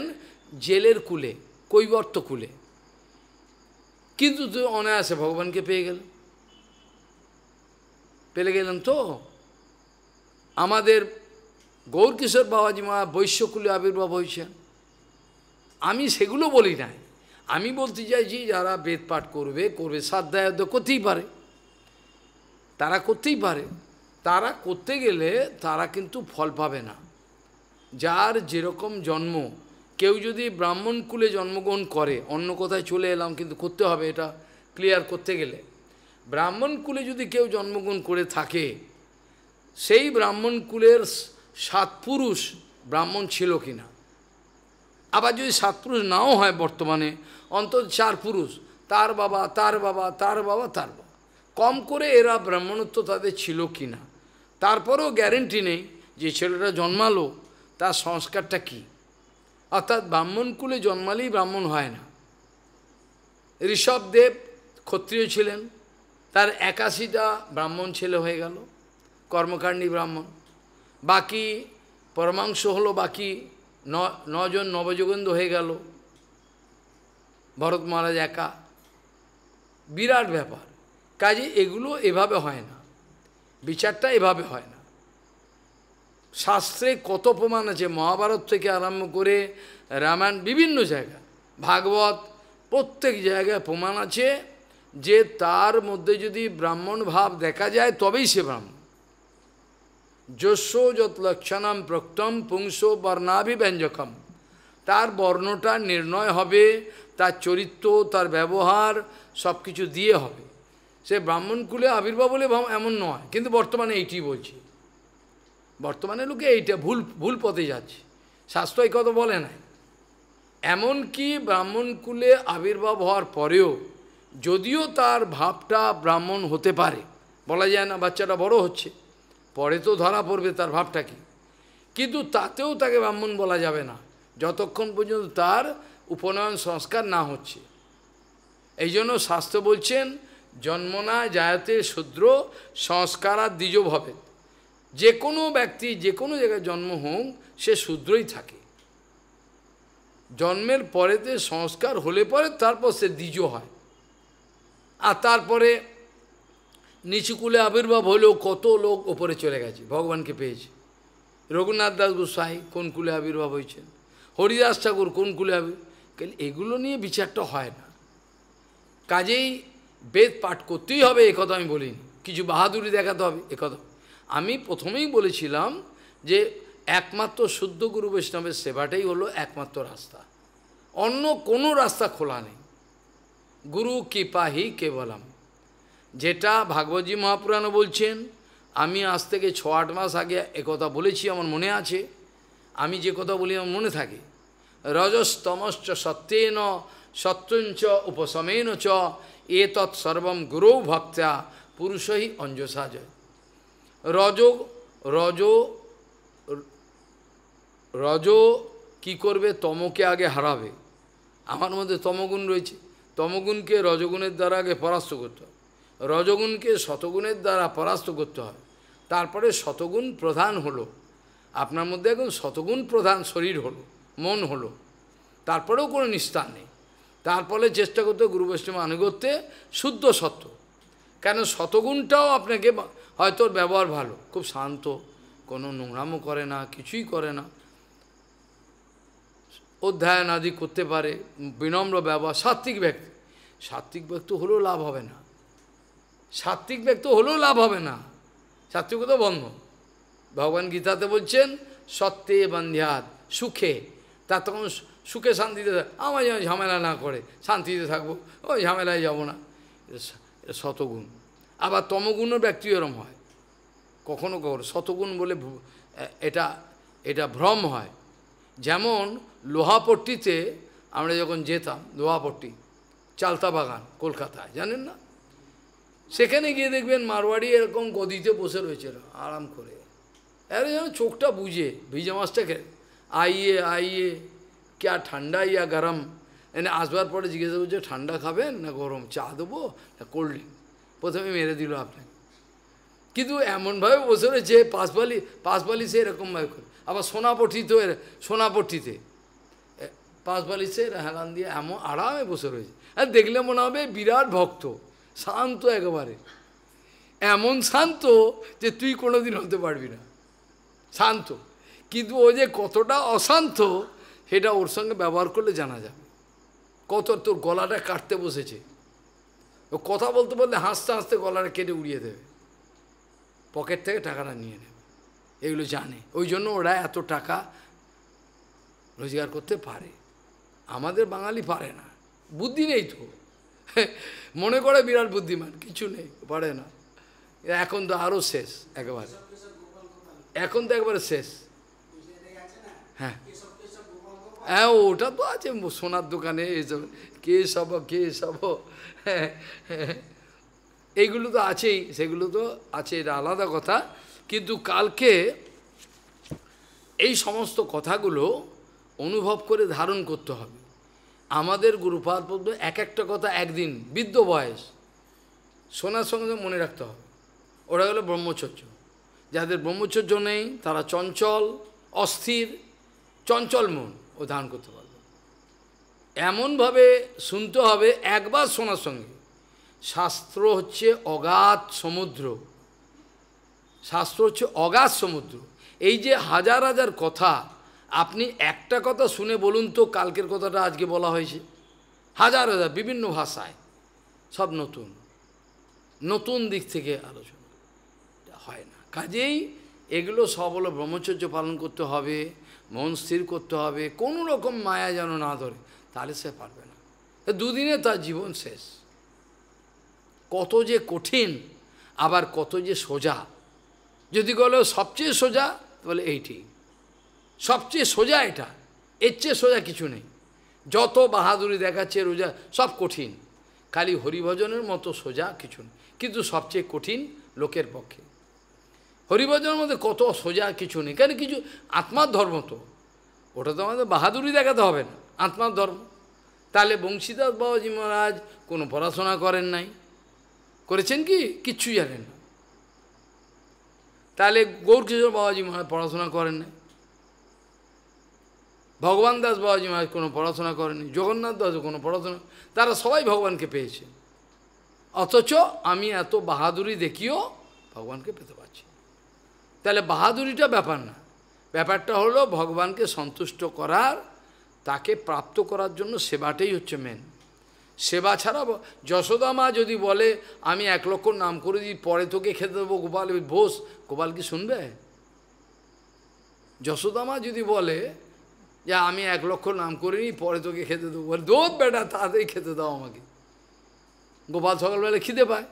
জেলের কুলে কৈবর্ত কুলে কিন্তু তুই অনায়াসে ভগবানকে পেয়ে গেল পেলে গেলেন তো আমাদের গৌরকিশোর বাবাজি মহারাজ বৈশ্যকুলে আবির্ভাব হয়েছেন আমি সেগুলো বলি নাই আমি বলতে চাইছি যারা বেদ পাঠ করবে করবে শ্রদ্ধায়ত করতেই পারে তারা করতেই পারে তারা করতে গেলে তারা কিন্তু ফল পাবে না যার যেরকম জন্ম কেউ যদি ব্রাহ্মণ কুলে জন্মগ্রহণ করে অন্য কোথায় চলে এলাম কিন্তু করতে হবে এটা ক্লিয়ার করতে গেলে ব্রাহ্মণ কুলে যদি কেউ জন্মগ্রহণ করে থাকে সেই ব্রাহ্মণ কুলের সাত পুরুষ ব্রাহ্মণ ছিল কি না আবার যদি সাত পুরুষ নাও হয় বর্তমানে অন্তত চার পুরুষ তার বাবা তার বাবা তার বাবা তার বাবা কম করে এরা ব্রাহ্মণত্ব তাদের ছিল কি না তারপরেও গ্যারেন্টি নেই যে ছেলেটা জন্মালো তার সংস্কারটা কি অর্থাৎ ব্রাহ্মণকুলে জন্মালেই ব্রাহ্মণ হয় না ঋষভদেব ক্ষত্রিয় ছিলেন তার একাশিটা ব্রাহ্মণ ছেলে হয়ে গেল কর্মকাণ্ডী ব্রাহ্মণ বাকি পরমাংশ হলো বাকি ন নজন নবযুগন্ধ হয়ে গেল ভরত মহারাজ একা বিরাট ব্যাপার কাজে এগুলো এভাবে হয় না বিচারটা এভাবে হয় না শাস্ত্রে কত প্রমাণ আছে মহাভারত থেকে আরম্ভ করে রামায়ণ বিভিন্ন জায়গা ভাগবত প্রত্যেক জায়গায় প্রমাণ আছে যে তার মধ্যে যদি ব্রাহ্মণ ভাব দেখা যায় তবেই সে ব্রাহ্মণ যশ যত লক্ষণম প্রক্তম পুংস বর্ণাভিব্যঞ্জকম তার বর্ণটা নির্ণয় হবে তার চরিত্র তার ব্যবহার সব কিছু দিয়ে হবে সে ব্রাহ্মণকুলে আবির্ভাব বলে এমন নয় কিন্তু বর্তমানে এইটি বলছি বর্তমানে লোকে এইটা ভুল ভুল পথে যাচ্ছে শাস্ত্রই কত বলে নাই এমনকি ব্রাহ্মণকুলে আবির্ভাব হওয়ার পরেও যদিও তার ভাবটা ব্রাহ্মণ হতে পারে বলা যায় না বাচ্চাটা বড় হচ্ছে পরে তো ধরা পড়বে তার ভাবটা কি কিন্তু তাতেও তাকে ব্রাহ্মণ বলা যাবে না যতক্ষণ পর্যন্ত তার উপনয়ন সংস্কার না হচ্ছে এই জন্য শাস্ত্র বলছেন জন্মনা জায়তে শূদ্র সংস্কারার দ্বিজ ভবেদ যে কোনো ব্যক্তি যে কোনো জায়গায় জন্ম হোক সে শূদ্রই থাকে জন্মের পরেতে সংস্কার হলে পরে তারপর সে দ্বিজ হয় আর তারপরে নিচুকুলে আবির্ভাব হলেও কত লোক ওপরে চলে গেছে ভগবানকে পেয়েছে রঘুনাথ দাস গোসাই কোন কুলে আবির্ভাব হয়েছেন হরিদাস ঠাকুর কোন কুলে আবির এগুলো নিয়ে বিচারটা হয় না কাজেই বেদ পাঠ করতেই হবে একথা আমি বলিনি কিছু বাহাদুরি দেখাতে হবে একথা আমি প্রথমেই বলেছিলাম যে একমাত্র শুদ্ধ গুরু বৈষ্ণবের সেবাটাই হলো একমাত্র রাস্তা অন্য কোনো রাস্তা খোলা নেই গুরু কৃপাহি কেবলম যেটা ভাগবতী মহাপুরাণ বলছেন আমি আজ থেকে ছ আট মাস আগে একথা বলেছি আমার মনে আছে আমি যে কথা বলি আমার মনে থাকে রজস্তমশ্চ সত্যেন সত্যঞ্চ উপশমেন চ এ তৎসর্বম গুরৌ ভক্তা পুরুষই অঞ্জসাজয় রজ রজ রজ কি করবে তমকে আগে হারাবে আমার মধ্যে তমগুণ রয়েছে তমগুণকে রজগুণের দ্বারা আগে পরাস্ত করতে হয় রজগুণকে শতগুণের দ্বারা পরাস্ত করতে হয় তারপরে শতগুণ প্রধান হলো আপনার মধ্যে এখন শতগুণ প্রধান শরীর হলো মন হলো তারপরেও কোনো নিস্তার নেই তারপরে চেষ্টা করতে গুরু বৈষ্ণব আনুগত্যে শুদ্ধ সত্য কেন শতগুণটাও আপনাকে হয়তো ওর ব্যবহার ভালো খুব শান্ত কোনো নোংরামও করে না কিছুই করে না অধ্যায়ন আদি করতে পারে বিনম্র ব্যবহার সাত্বিক ব্যক্তি সাত্বিক ব্যক্তি হলেও লাভ হবে না সাত্বিক ব্যক্তি হলেও লাভ হবে না তো বন্ধ ভগবান গীতাতে বলছেন সত্যে বান্ধ্যাত সুখে তা তখন সুখে শান্তিতে আমার যেন ঝামেলা না করে শান্তিতে থাকবো ওই ঝামেলায় যাব না শতগুণ আবার তমগুণও ব্যক্তি এরম হয় কখনো কখনো শতগুণ বলে এটা এটা ভ্রম হয় যেমন লোহাপট্টিতে আমরা যখন যেতাম লোহাপট্টি চালতা বাগান কলকাতায় জানেন না সেখানে গিয়ে দেখবেন মারোয়াড়ি এরকম গদিতে বসে রয়েছে আরাম করে এর যেন চোখটা বুঝে ভিজা মাছটাকে আইয়ে আইয়ে ক্যা ঠান্ডা ইয়া গরম এনে আসবার পরে জিজ্ঞেস করছে ঠান্ডা খাবেন না গরম চা দেবো না কোল্ড ড্রিঙ্ক প্রথমে মেরে দিল আপনাকে কিন্তু এমনভাবে বসে রয়েছে পাশবালি সে এরকমভাবে করে আবার তো সোনাপঠিতেও পাশবালি সে হেলান দিয়ে এমন আরামে বসে রয়েছে আর দেখলে মনে হবে বিরাট ভক্ত শান্ত একেবারে এমন শান্ত যে তুই কোনোদিন হতে পারবি না শান্ত কিন্তু ও যে কতটা অশান্ত সেটা ওর সঙ্গে ব্যবহার করলে জানা যাবে কত তোর গলাটা কাটতে বসেছে কথা বলতে বলতে হাসতে হাসতে গলাটা কেটে উড়িয়ে দেবে পকেট থেকে টাকাটা নিয়ে নেবে এগুলো জানে ওই জন্য ওরা এত টাকা রোজগার করতে পারে আমাদের বাঙালি পারে না বুদ্ধি নেই তো মনে করে বিরাট বুদ্ধিমান কিছু নেই পারে না এখন তো আরও শেষ একেবারে এখন তো একবারে শেষ হ্যাঁ ওটা তো আছে সোনার দোকানে এসব কে সব হ্যাঁ, হ্যাঁ, হ্যাঁ। এইগুলো তো আছেই সেগুলো তো আছে এটা আলাদা কথা কিন্তু কালকে এই সমস্ত কথাগুলো অনুভব করে ধারণ করতে হবে আমাদের গুরুপাদ পদ্ম এক একটা কথা একদিন বৃদ্ধ বয়স শোনার সঙ্গে মনে রাখতে হবে ওরা হলো ব্রহ্মচর্য যাদের ব্রহ্মচর্য নেই তারা চঞ্চল অস্থির চঞ্চল মন ও ধারণ করতে পারবে এমনভাবে শুনতে হবে একবার শোনার সঙ্গে শাস্ত্র হচ্ছে অগাধ সমুদ্র শাস্ত্র হচ্ছে অগাধ সমুদ্র এই যে হাজার হাজার কথা আপনি একটা কথা শুনে বলুন তো কালকের কথাটা আজকে বলা হয়েছে হাজার হাজার বিভিন্ন ভাষায় সব নতুন নতুন দিক থেকে আলোচনা হয় না কাজেই এগুলো সব হলো ব্রহ্মচর্য পালন করতে হবে মন স্থির করতে হবে কোনো রকম মায়া যেন না ধরে তাহলে সে পারবে না দুদিনে তার জীবন শেষ কত যে কঠিন আবার কত যে সোজা যদি বলো সবচেয়ে সোজা বলে এইটি সবচেয়ে সোজা এটা এর চেয়ে সোজা কিছু নেই যত বাহাদুরি দেখাচ্ছে রোজা সব কঠিন খালি হরিভজনের মতো সোজা কিছু নেই কিন্তু সবচেয়ে কঠিন লোকের পক্ষে হরিভজনের মধ্যে কত সোজা কিছু নেই কেন কিছু আত্মার ধর্ম তো ওটা তো আমাদের বাহাদুরি দেখাতে হবে না আত্মার ধর্ম তাহলে বংশীদাস বাবাজি মহারাজ কোনো পড়াশোনা করেন নাই করেছেন কি কিচ্ছু জানেন না তাহলে গৌরকিশোর বাবাজি মহারাজ পড়াশোনা করেন নাই ভগবান দাস বাবাজি মহারাজ কোনো পড়াশোনা করেনি জগন্নাথ দাসও কোনো পড়াশোনা তারা সবাই ভগবানকে পেয়েছে অথচ আমি এত বাহাদুরি দেখিও ভগবানকে পেতে পারছি তাহলে বাহাদুরিটা ব্যাপার না ব্যাপারটা হলো ভগবানকে সন্তুষ্ট করার তাকে প্রাপ্ত করার জন্য সেবাটাই হচ্ছে মেন সেবা ছাড়া যশোদা মা যদি বলে আমি এক লক্ষ নাম করে দিই পরে তোকে খেতে দেবো গোপাল বোস গোপাল কি শুনবে যশোদা মা যদি বলে যে আমি এক লক্ষ নাম করে নিই পরে তোকে খেতে দেবো বলে দোধ বেটা তাড়াতাড়ি খেতে দাও আমাকে গোপাল সকালবেলা খিদে পায়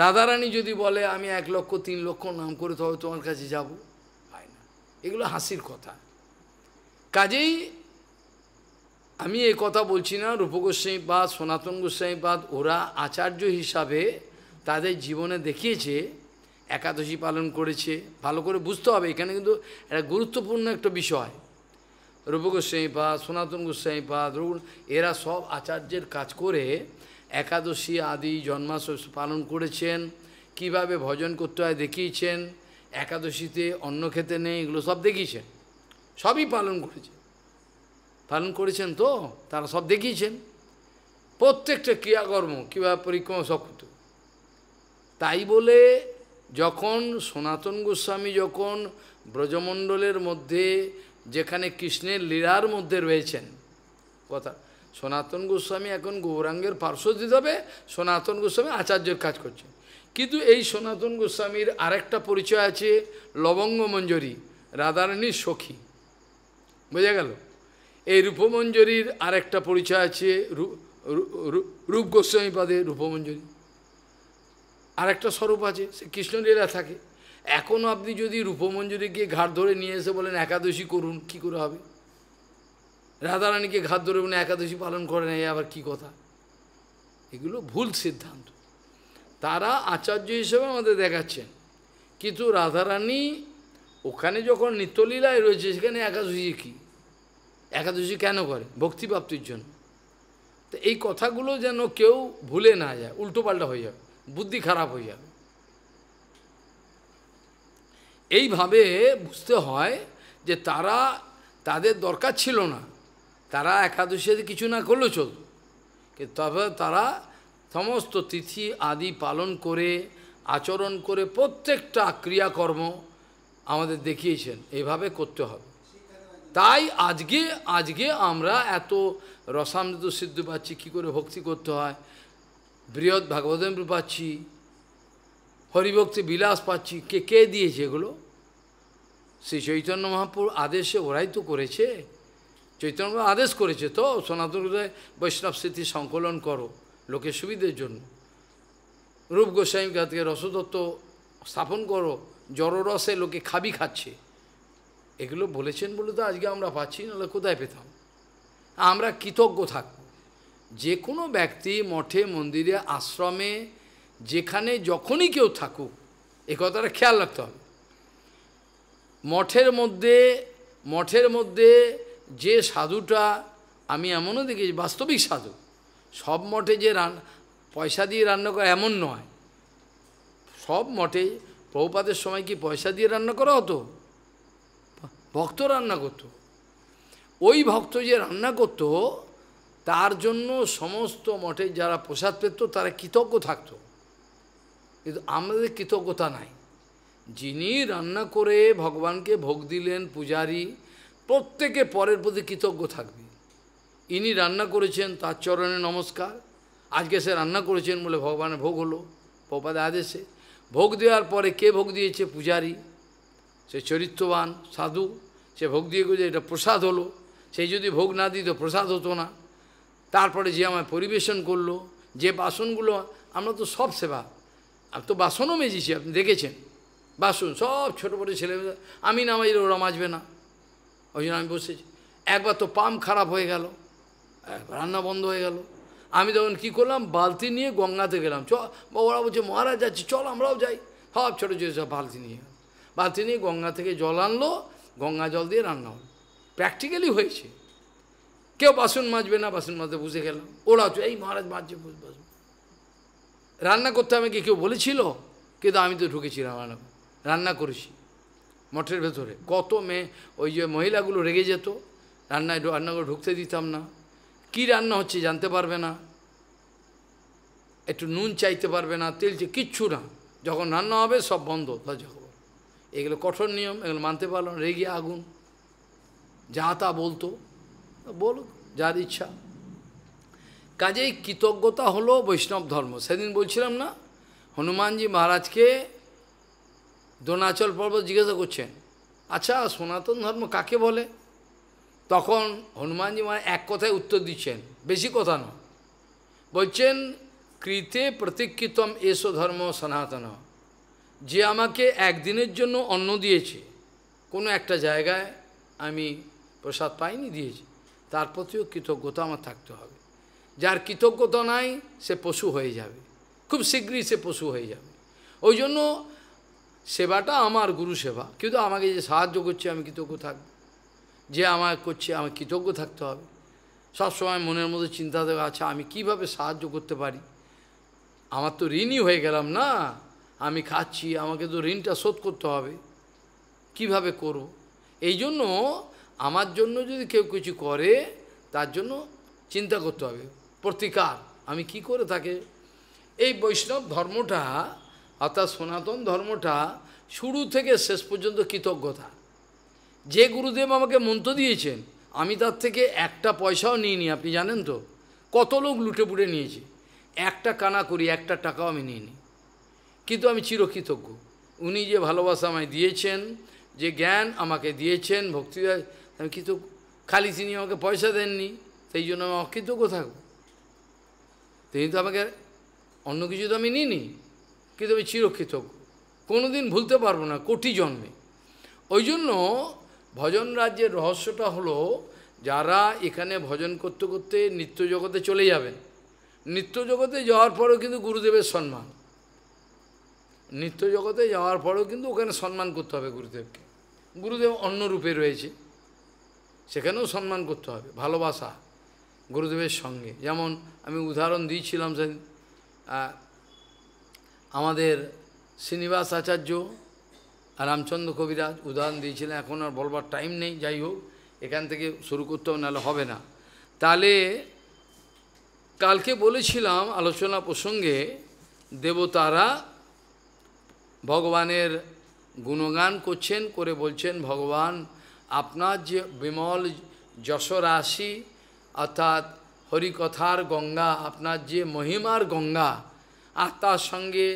রাধারানী যদি বলে আমি এক লক্ষ তিন লক্ষ নাম করে তবে তোমার কাছে যাব হয় না এগুলো হাসির কথা কাজেই আমি এ কথা বলছি না রূপগোস্বাইবাদ সনাতন গোস্বাই গোস্বাইবাদ ওরা আচার্য হিসাবে তাদের জীবনে দেখিয়েছে একাদশী পালন করেছে ভালো করে বুঝতে হবে এখানে কিন্তু একটা গুরুত্বপূর্ণ একটা বিষয় বা সনাতন পাদ রঘু এরা সব আচার্যের কাজ করে একাদশী আদি জন্মাষ্টমী পালন করেছেন কিভাবে ভজন করতে হয় দেখিয়েছেন একাদশীতে অন্ন খেতে নেই এগুলো সব দেখিয়েছেন সবই পালন করেছেন পালন করেছেন তো তারা সব দেখিয়েছেন প্রত্যেকটা ক্রিয়াকর্ম কীভাবে পরিক্রমা সব তাই বলে যখন সনাতন গোস্বামী যখন ব্রজমণ্ডলের মধ্যে যেখানে কৃষ্ণের লীলার মধ্যে রয়েছেন কথা সনাতন গোস্বামী এখন গৌরাঙ্গের পার্শ্ব দিতে হবে সনাতন গোস্বামী আচার্যের কাজ করছে কিন্তু এই সনাতন গোস্বামীর আরেকটা পরিচয় আছে লবঙ্গ মঞ্জরি রাধারানীর সখী বোঝা গেল এই রূপমঞ্জরির আরেকটা পরিচয় আছে রূপ গোস্বামীপাদের রূপমঞ্জরি আরেকটা স্বরূপ আছে সে কৃষ্ণলীলা থাকে এখনও আপনি যদি গিয়ে ঘাট ধরে নিয়ে এসে বলেন একাদশী করুন কি করে হবে রাধারানীকে ঘাত ধরে উনি একাদশী পালন করে এই আবার কি কথা এগুলো ভুল সিদ্ধান্ত তারা আচার্য হিসেবে আমাদের দেখাচ্ছেন কিন্তু রাধারানী ওখানে যখন নিত্যলীলায় রয়েছে সেখানে একাদশী কি একাদশী কেন করে ভক্তিপ্রাপ্তির জন্য তো এই কথাগুলো যেন কেউ ভুলে না যায় উল্টোপাল্টা হয়ে যাবে বুদ্ধি খারাপ হয়ে যাবে এইভাবে বুঝতে হয় যে তারা তাদের দরকার ছিল না তারা একাদশীতে কিছু না করলেও চলত তবে তারা সমস্ত তিথি আদি পালন করে আচরণ করে প্রত্যেকটা ক্রিয়াকর্ম আমাদের দেখিয়েছেন এভাবে করতে হবে তাই আজকে আজকে আমরা এত রসামৃত সিদ্ধ পাচ্ছি কী করে ভক্তি করতে হয় বৃহৎ ভাগবতেন্দ্র পাচ্ছি হরিভক্তি বিলাস পাচ্ছি কে কে দিয়েছে এগুলো শ্রী চৈতন্য মহাপুর আদেশে ওরাই তো করেছে চৈতন্য আদেশ করেছে তো সনাতন বৈষ্ণব স্মৃতি সংকলন করো লোকের সুবিধের জন্য রূপ গোস্বামী কাতকে রসতত্ত্ব স্থাপন করো জড়রসে লোকে খাবি খাচ্ছে এগুলো বলেছেন বলে তো আজকে আমরা পাচ্ছি নাহলে কোথায় পেতাম আমরা কৃতজ্ঞ থাকব যে কোনো ব্যক্তি মঠে মন্দিরে আশ্রমে যেখানে যখনই কেউ থাকুক এ কথাটা খেয়াল রাখতে হবে মঠের মধ্যে মঠের মধ্যে যে সাধুটা আমি এমনও দেখেছি বাস্তবিক সাধু সব মঠে যে রান পয়সা দিয়ে রান্না করা এমন নয় সব মঠে প্রভুপাদের সময় কি পয়সা দিয়ে রান্না করা হতো ভক্ত রান্না করত ওই ভক্ত যে রান্না করত তার জন্য সমস্ত মঠে যারা প্রসাদ পেত তারা কৃতজ্ঞ থাকত কিন্তু আমাদের কৃতজ্ঞতা নাই যিনি রান্না করে ভগবানকে ভোগ দিলেন পূজারী প্রত্যেকে পরের প্রতি কৃতজ্ঞ থাকবে ইনি রান্না করেছেন তার চরণে নমস্কার আজকে সে রান্না করেছেন বলে ভগবানের ভোগ হলো প্রপাদে আদেশে ভোগ দেওয়ার পরে কে ভোগ দিয়েছে পূজারি সে চরিত্রবান সাধু সে ভোগ দিয়ে গেছে এটা প্রসাদ হলো সে যদি ভোগ না দিত প্রসাদ হতো না তারপরে যে আমায় পরিবেশন করলো যে বাসনগুলো আমরা তো সব সেবা আমি তো বাসনও মেজেছি আপনি দেখেছেন বাসন সব ছোটো বড়ো ছেলে আমি না ওরা মাজবে না ওই জন্য আমি বসেছি একবার তো পাম্প খারাপ হয়ে গেল রান্না বন্ধ হয়ে গেল আমি তখন কী করলাম বালতি নিয়ে গঙ্গাতে গেলাম চ ওরা বলছে মহারাজ যাচ্ছি চল আমরাও যাই সব ছোটো ছোটো সব বালতি নিয়ে বালতি নিয়ে গঙ্গা থেকে জল আনলো গঙ্গা জল দিয়ে রান্না হলো প্র্যাকটিক্যালি হয়েছে কেউ বাসন মাজবে না বাসন মাজতে বুঝে গেলাম ওরা এই মহারাজ মাজছে বুঝ বাসন রান্না করতে আমাকে কেউ বলেছিল কিন্তু আমি তো ঢুকেছিলাম রান্না রান্না করেছি মঠের ভেতরে কত মেয়ে ওই যে মহিলাগুলো রেগে যেত রান্নায় রান্নাগুলো ঢুকতে দিতাম না কি রান্না হচ্ছে জানতে পারবে না একটু নুন চাইতে পারবে না তেল চে কিচ্ছু না যখন রান্না হবে সব বন্ধ বা এগুলো কঠোর নিয়ম এগুলো মানতে পারল না রেগে আগুন যা তা বলতো বলো যার ইচ্ছা কাজেই কৃতজ্ঞতা হলো বৈষ্ণব ধর্ম সেদিন বলছিলাম না হনুমানজি মহারাজকে দ্রোণাচল পর্বত জিজ্ঞাসা করছেন আচ্ছা সনাতন ধর্ম কাকে বলে তখন হনুমানজি মানে এক কথায় উত্তর দিচ্ছেন বেশি কথা নয় বলছেন কৃতে প্রতীক্ষিতম এসো ধর্ম সনাতন যে আমাকে একদিনের জন্য অন্ন দিয়েছে কোনো একটা জায়গায় আমি প্রসাদ পাইনি দিয়েছি তার প্রতিও কৃতজ্ঞতা আমার থাকতে হবে যার কৃতজ্ঞতা নাই সে পশু হয়ে যাবে খুব শীঘ্রই সে পশু হয়ে যাবে ওই জন্য সেবাটা আমার গুরু সেবা কিন্তু আমাকে যে সাহায্য করছে আমি কৃতজ্ঞ থাকবো যে আমার করছে আমার কৃতজ্ঞ থাকতে হবে সবসময় মনের মধ্যে চিন্তা থাকে আচ্ছা আমি কিভাবে সাহায্য করতে পারি আমার তো ঋণই হয়ে গেলাম না আমি খাচ্ছি আমাকে তো ঋণটা শোধ করতে হবে কিভাবে করব এই জন্য আমার জন্য যদি কেউ কিছু করে তার জন্য চিন্তা করতে হবে প্রতিকার আমি কি করে থাকে এই বৈষ্ণব ধর্মটা অর্থাৎ সনাতন ধর্মটা শুরু থেকে শেষ পর্যন্ত কৃতজ্ঞতা যে গুরুদেব আমাকে মন্ত্র দিয়েছেন আমি তার থেকে একটা পয়সাও নিইনি আপনি জানেন তো কত লোক লুটে পুটে নিয়েছে একটা কানা করি একটা টাকাও আমি নিইনি কিন্তু আমি চিরকৃতজ্ঞ উনি যে ভালোবাসা আমায় দিয়েছেন যে জ্ঞান আমাকে দিয়েছেন ভক্তি আমি কিন্তু খালি তিনি আমাকে পয়সা দেননি সেই জন্য আমি অকৃতজ্ঞ থাকব তিনি তো আমাকে অন্য কিছু তো আমি নিইনি কিন্তু আমি চিরকৃতজ্ঞ কোনোদিন ভুলতে পারবো না কোটি জন্মে ওই জন্য ভজন রাজ্যের রহস্যটা হলো যারা এখানে ভজন করতে করতে নিত্য জগতে চলে যাবেন নিত্য জগতে যাওয়ার পরেও কিন্তু গুরুদেবের সম্মান নিত্য জগতে যাওয়ার পরেও কিন্তু ওখানে সম্মান করতে হবে গুরুদেবকে গুরুদেব অন্য রূপে রয়েছে সেখানেও সম্মান করতে হবে ভালোবাসা গুরুদেবের সঙ্গে যেমন আমি উদাহরণ দিয়েছিলাম আমাদের শ্রীনিবাস আচার্য রামচন্দ্র কবিরাজ উদাহরণ দিয়েছিলেন এখন আর বলবার টাইম নেই যাই হোক এখান থেকে শুরু করতে হবে নাহলে হবে না তাহলে কালকে বলেছিলাম আলোচনা প্রসঙ্গে দেবতারা ভগবানের গুণগান করছেন করে বলছেন ভগবান আপনার যে বিমল যশরাশি অর্থাৎ হরিকথার গঙ্গা আপনার যে মহিমার গঙ্গা আর তার সঙ্গে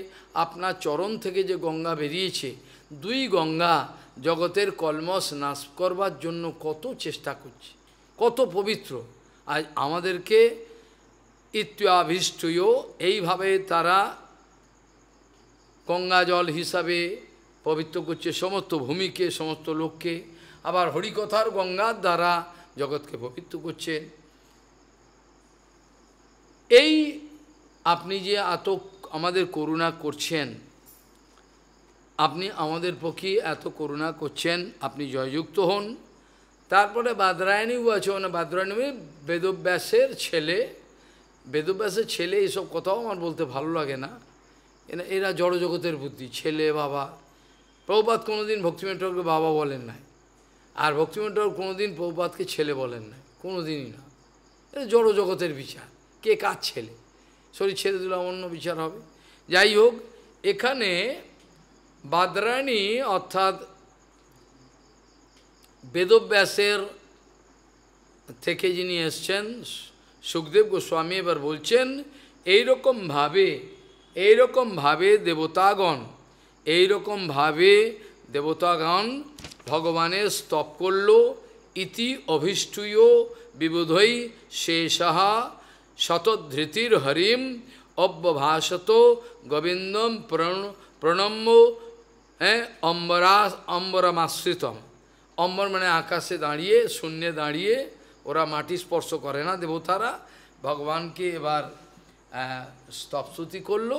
আপনার চরণ থেকে যে গঙ্গা বেরিয়েছে দুই গঙ্গা জগতের কলমস নাশ করবার জন্য কত চেষ্টা করছে কত পবিত্র আজ আমাদেরকে ইত্যাভিষ্টীয় এইভাবে তারা গঙ্গা জল হিসাবে পবিত্র করছে সমস্ত ভূমিকে সমস্ত লোককে আবার হরিকথার গঙ্গার দ্বারা জগৎকে পবিত্র করছে এই আপনি যে এত আমাদের করুণা করছেন আপনি আমাদের পক্ষে এত করুণা করছেন আপনি জয়যুক্ত হন তারপরে বাদরায়ণী আছে মানে বাদরায়ণী বেদব্যাসের ছেলে বেদব্যাসের ছেলে এইসব কথাও আমার বলতে ভালো লাগে না এরা জড়জগতের বুদ্ধি ছেলে বাবা প্রভুপাত কোনোদিন ভক্তিমেন্টরকে বাবা বলেন নাই আর ভক্তিমেন্টর কোনোদিন প্রভুপাতকে ছেলে বলেন নাই কোনোদিনই না এটা জড়জগতের বিচার কে কার ছেলে শরীর ছেড়ে দিলাম অন্য বিচার হবে যাই হোক এখানে বাদরানী অর্থাৎ বেদব্যাসের থেকে যিনি এসছেন সুখদেব গোস্বামী এবার বলছেন এইরকমভাবে এইরকমভাবে দেবতাগণ এইরকমভাবে দেবতাগণ ভগবানের স্তপ করল ইতি অভিষ্টুয় বিবোধই সাহা শতধৃতির হরিম অব্যভাষত গোবিন্দম প্রণম্য হ্যাঁ অম্বরা অম্বরমাশ্রিতম অম্বর মানে আকাশে দাঁড়িয়ে শূন্যে দাঁড়িয়ে ওরা মাটি স্পর্শ করে না দেবতারা ভগবানকে এবার স্তপস্তুতি করলো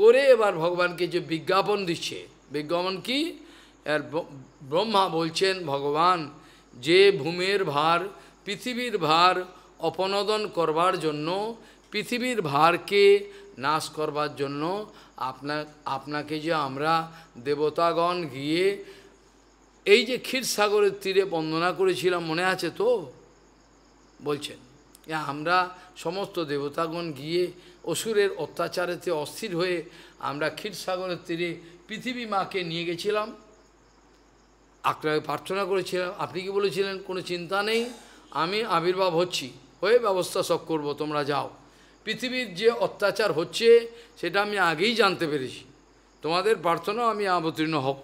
করে এবার ভগবানকে যে বিজ্ঞাপন দিচ্ছে বিজ্ঞাপন কি আর ব্রহ্মা বলছেন ভগবান যে ভূমির ভার পৃথিবীর ভার অপনোদন করবার জন্য পৃথিবীর ভারকে নাশ করবার জন্য আপনা আপনাকে যে আমরা দেবতাগণ গিয়ে এই যে ক্ষীরসাগরের তীরে বন্দনা করেছিলাম মনে আছে তো বলছেন আমরা সমস্ত দেবতাগণ গিয়ে অসুরের অত্যাচারেতে অস্থির হয়ে আমরা ক্ষীরসাগরের তীরে পৃথিবী মাকে নিয়ে গেছিলাম আপনাকে প্রার্থনা করেছিলাম আপনি কি বলেছিলেন কোনো চিন্তা নেই আমি আবির্ভাব হচ্ছি হয়ে ব্যবস্থা সব করব তোমরা যাও পৃথিবীর যে অত্যাচার হচ্ছে সেটা আমি আগেই জানতে পেরেছি তোমাদের প্রার্থনা আমি অবতীর্ণ হব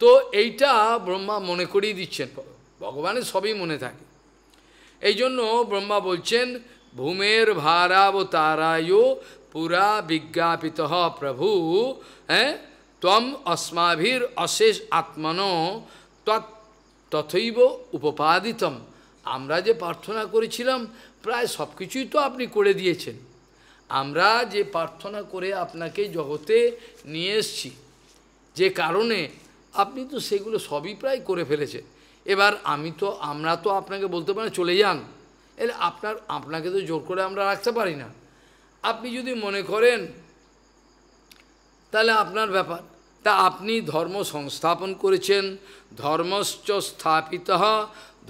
তো এইটা ব্রহ্মা মনে করিয়ে দিচ্ছেন ভগবানের সবই মনে থাকে এই জন্য ব্রহ্মা বলছেন ভূমের ভারাব তারায় পুরা বিজ্ঞাপিত প্রভু হ্যাঁ তম অস্মাভির অশেষ আত্মন তৎ তথৈব উপপাদিতম আমরা যে প্রার্থনা করেছিলাম প্রায় সব কিছুই তো আপনি করে দিয়েছেন আমরা যে প্রার্থনা করে আপনাকে জগতে নিয়ে এসছি যে কারণে আপনি তো সেগুলো সবই প্রায় করে ফেলেছেন এবার আমি তো আমরা তো আপনাকে বলতে পারি চলে যান এলে আপনার আপনাকে তো জোর করে আমরা রাখতে পারি না আপনি যদি মনে করেন তাহলে আপনার ব্যাপার তা আপনি ধর্ম সংস্থাপন করেছেন ধর্মশ্চ স্থাপিত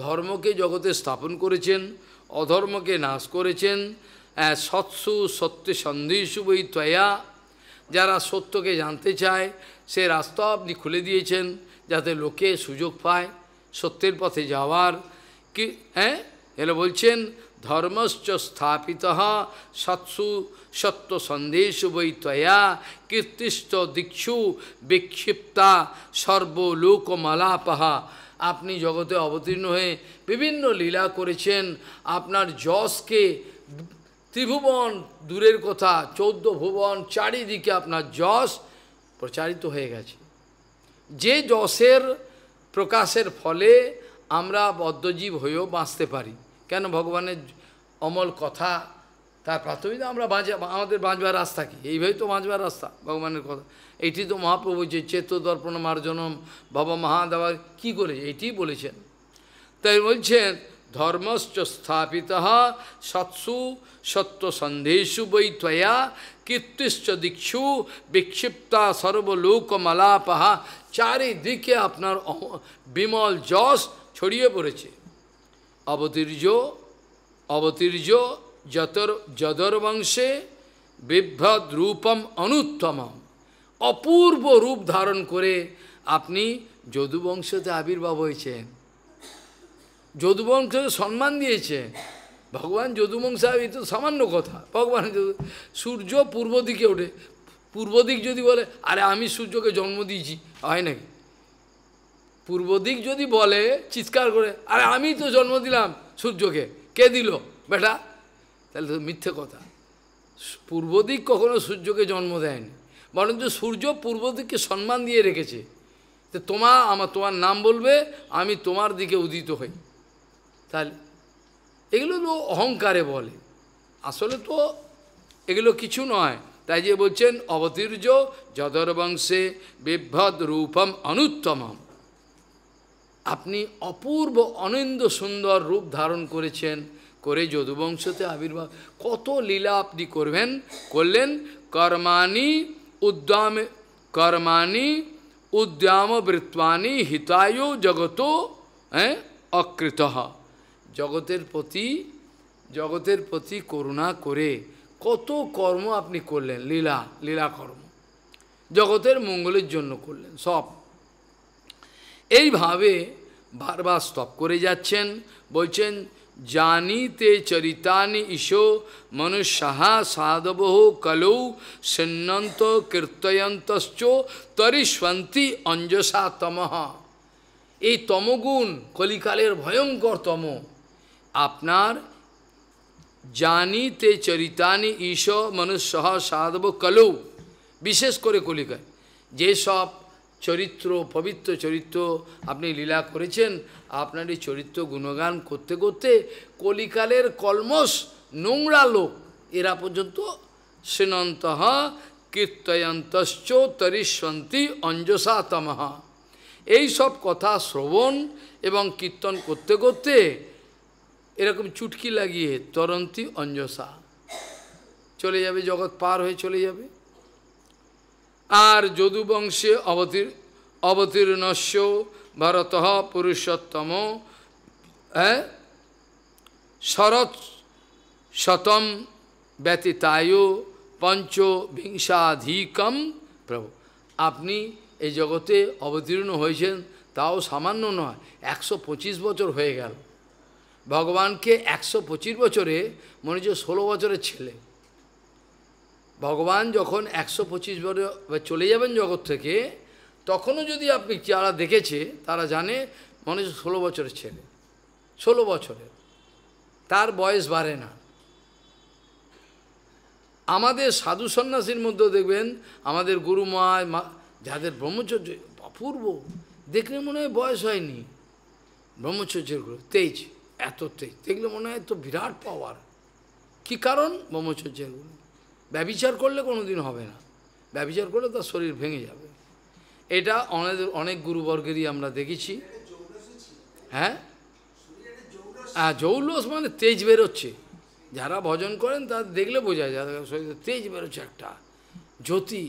ধর্মকে জগতে স্থাপন করেছেন অধর্মকে নাশ করেছেন সৎসু সত্যে সন্দেহসু বই ত্বয়া যারা সত্যকে জানতে চায় সে রাস্তা আপনি খুলে দিয়েছেন যাতে লোকে সুযোগ পায় সত্যের পথে যাওয়ার কি হ্যাঁ এলে বলছেন ধর্মশ্চ স্থাপিত সৎসু সত্য সন্দেহ বৈ তয়া কীর্তিশ্চ দীক্ষু বিক্ষিপ্তা সর্বলোকমালাপহা আপনি জগতে অবতীর্ণ হয়ে বিভিন্ন লীলা করেছেন আপনার যশকে ত্রিভুবন দূরের কথা চৌদ্দ ভুবন চারিদিকে আপনার যশ প্রচারিত হয়ে গেছে যে যশের প্রকাশের ফলে আমরা বদ্ধজীব হয়েও বাঁচতে পারি কেন ভগবানের অমল কথা তার প্রাথমিক আমরা বাঁচা আমাদের বাঁচবার রাস্তা কি এইভাবেই তো বাঁচবার রাস্তা ভগবানের কথা এটি তো মহাপ্রভু যে চেত দর্পণ মার্জনম বাবা মহাদাবার কি করেছে এটি বলেছেন তাই বলছেন ধর্মশ্চ স্থাপিত সৎসু সত্য সন্দেশু বৈ ত্বয়া কীর্তিশ্চ দীক্ষু বিক্ষিপ্তা সর্বলোকমলাপাহা চারিদিকে আপনার বিমল যশ ছড়িয়ে পড়েছে অবতীর্য অবতীর্য যতর যদর বংশে বিভ্রদ্রূপম অনুত্তমম অপূর্ব রূপ ধারণ করে আপনি যদুবংশতে আবির্ভাব হয়েছেন যদুবংশকে সম্মান দিয়েছে ভগবান যদুবংশ আবির তো সামান্য কথা ভগবান সূর্য পূর্ব দিকে ওঠে পূর্ব দিক যদি বলে আরে আমি সূর্যকে জন্ম দিয়েছি হয় নাকি পূর্ব দিক যদি বলে চিৎকার করে আরে আমি তো জন্ম দিলাম সূর্যকে কে দিল বেটা তাহলে তো মিথ্যে কথা পূর্ব দিক কখনো সূর্যকে জন্ম দেয়নি বরঞ্চ সূর্য পূর্ব দিকে সম্মান দিয়ে রেখেছে তো তোমার আমার তোমার নাম বলবে আমি তোমার দিকে উদিত হই তাহলে এগুলো তো অহংকারে বলে আসলে তো এগুলো কিছু নয় তাই যে বলছেন অবতীর্য যদর বংশে বিভদ রূপম অনুত্তমম আপনি অপূর্ব অনিন্দ সুন্দর রূপ ধারণ করেছেন করে যদুবংশতে আবির্ভাব কত লীলা আপনি করবেন করলেন কর্মাণী উদ্যাম कर्माणी उद्याम वृत्वाणी हितायो জগতো হ্যাঁ অকৃত জগতের প্রতি জগতের প্রতি করুণা করে কত কর্ম আপনি করলেন লীলা লীলা কর্ম জগতের মঙ্গলের জন্য করলেন সব এইভাবে বারবার স্তপ করে যাচ্ছেন বলছেন জানিতে চরিতানি ইশো মনুষ্যহা সাধব কলৌ সিন্নন্ত কীর্তয়ন্তশ্চ তরিষ্বন্তি অঞ্জসা তমহ এই তমগুণ কলিকালের ভয়ঙ্কর তম আপনার জানিতে চরিতানি ইশ মনুষ্য সাধব কলৌ বিশেষ করে কলিকায় যেসব চরিত্র পবিত্র চরিত্র আপনি লীলা করেছেন আপনার এই চরিত্র গুণগান করতে করতে কলিকালের কলমস নোংরা লোক এরা পর্যন্ত সিনন্ত কীর্তয়ন্তশ্চ তরিষ্বন্তী অঞ্জসাতমহ এই সব কথা শ্রবণ এবং কীর্তন করতে করতে এরকম চুটকি লাগিয়ে তরন্তী অঞ্জসা চলে যাবে জগৎ পার হয়ে চলে যাবে আর যদুবংশে অবতীর অবতীর্ণস্য ভরত পুরুষোত্তম হ্যাঁ শরৎ শতম পঞ্চ পঞ্চবিংশাধিকম প্রভু আপনি এই জগতে অবতীর্ণ হয়েছেন তাও সামান্য নয় একশো বছর হয়ে গেল ভগবানকে একশো বছরে মনে হচ্ছে ষোলো বছরের ছেলে ভগবান যখন একশো পঁচিশ বরে চলে যাবেন জগৎ থেকে তখনও যদি আপনি যারা দেখেছে তারা জানে মনে হচ্ছে ষোলো বছরের ছেলে ষোলো বছরের তার বয়স বাড়ে না আমাদের সাধু সন্ন্যাসীর মধ্যে দেখবেন আমাদের গুরু মা যাদের ব্রহ্মচর্য অপূর্ব দেখলে মনে হয় বয়স হয়নি ব্রহ্মচর্যের গুরু তেজ এত তেজ দেখলে মনে হয় তো বিরাট পাওয়ার কি কারণ ব্রহ্মচর্যের গুরু ব্যবিচার করলে কোনো দিন হবে না ব্যবিচার করলে তার শরীর ভেঙে যাবে এটা অনেক অনেক গুরুবর্গেরই আমরা দেখেছি হ্যাঁ হ্যাঁ জৌলস মানে তেজ বেরোচ্ছে যারা ভজন করেন তা দেখলে বোঝা যায় শরীরে তেজ বেরোচ্ছে একটা জ্যোতি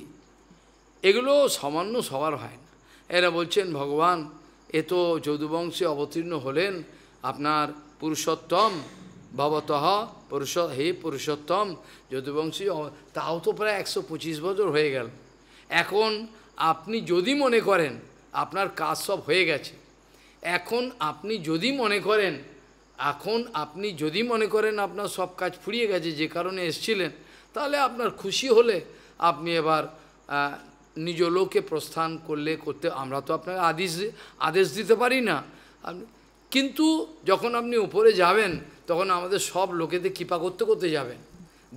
এগুলো সামান্য সবার হয় না এরা বলছেন ভগবান এ তো যদুবংশে অবতীর্ণ হলেন আপনার পুরুষোত্তম ভবত পুরুষ হে পুরুষোত্তম যদুবংশী তাও তো প্রায় একশো পঁচিশ বছর হয়ে গেল এখন আপনি যদি মনে করেন আপনার কাজ সব হয়ে গেছে এখন আপনি যদি মনে করেন এখন আপনি যদি মনে করেন আপনার সব কাজ ফুরিয়ে গেছে যে কারণে এসছিলেন তাহলে আপনার খুশি হলে আপনি এবার নিজ লোকে প্রস্থান করলে করতে আমরা তো আপনাকে আদেশ আদেশ দিতে পারি না কিন্তু যখন আপনি উপরে যাবেন তখন আমাদের সব লোকেদের কৃপা করতে করতে যাবেন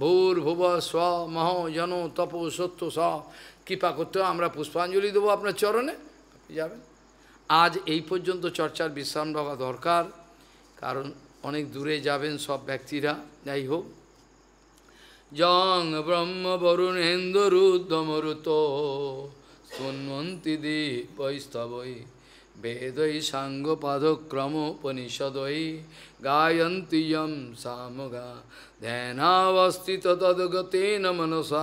ভূর ভুব স্ব মহ জন তপ সত্য স কৃপা করতে আমরা পুষ্পাঞ্জলি দেবো আপনার চরণে যাবেন আজ এই পর্যন্ত চর্চার বিশ্রাম রাখা দরকার কারণ অনেক দূরে যাবেন সব ব্যক্তিরা যাই হোক জং ব্রহ্ম বরুণেন্দুরুদ্যমরুত সুন্মন্তি দি বৈস্তবৈ বেদৈ সাঙ্গপাদক্রমোপনিষদৈ गायन्ति यम सामगा ध्यानावस्थित न मनसा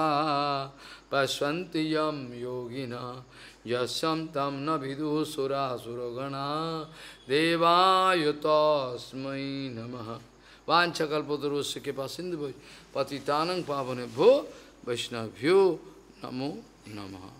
पश्यन्ति यम योगिना यस्यं तम न विदुः सुरासुरगणा देवाय तस्मै नमः वाञ्छकल्पतरुस्य कृपा सिन्धु पतितानं भो वैष्णव्यो नमो नमः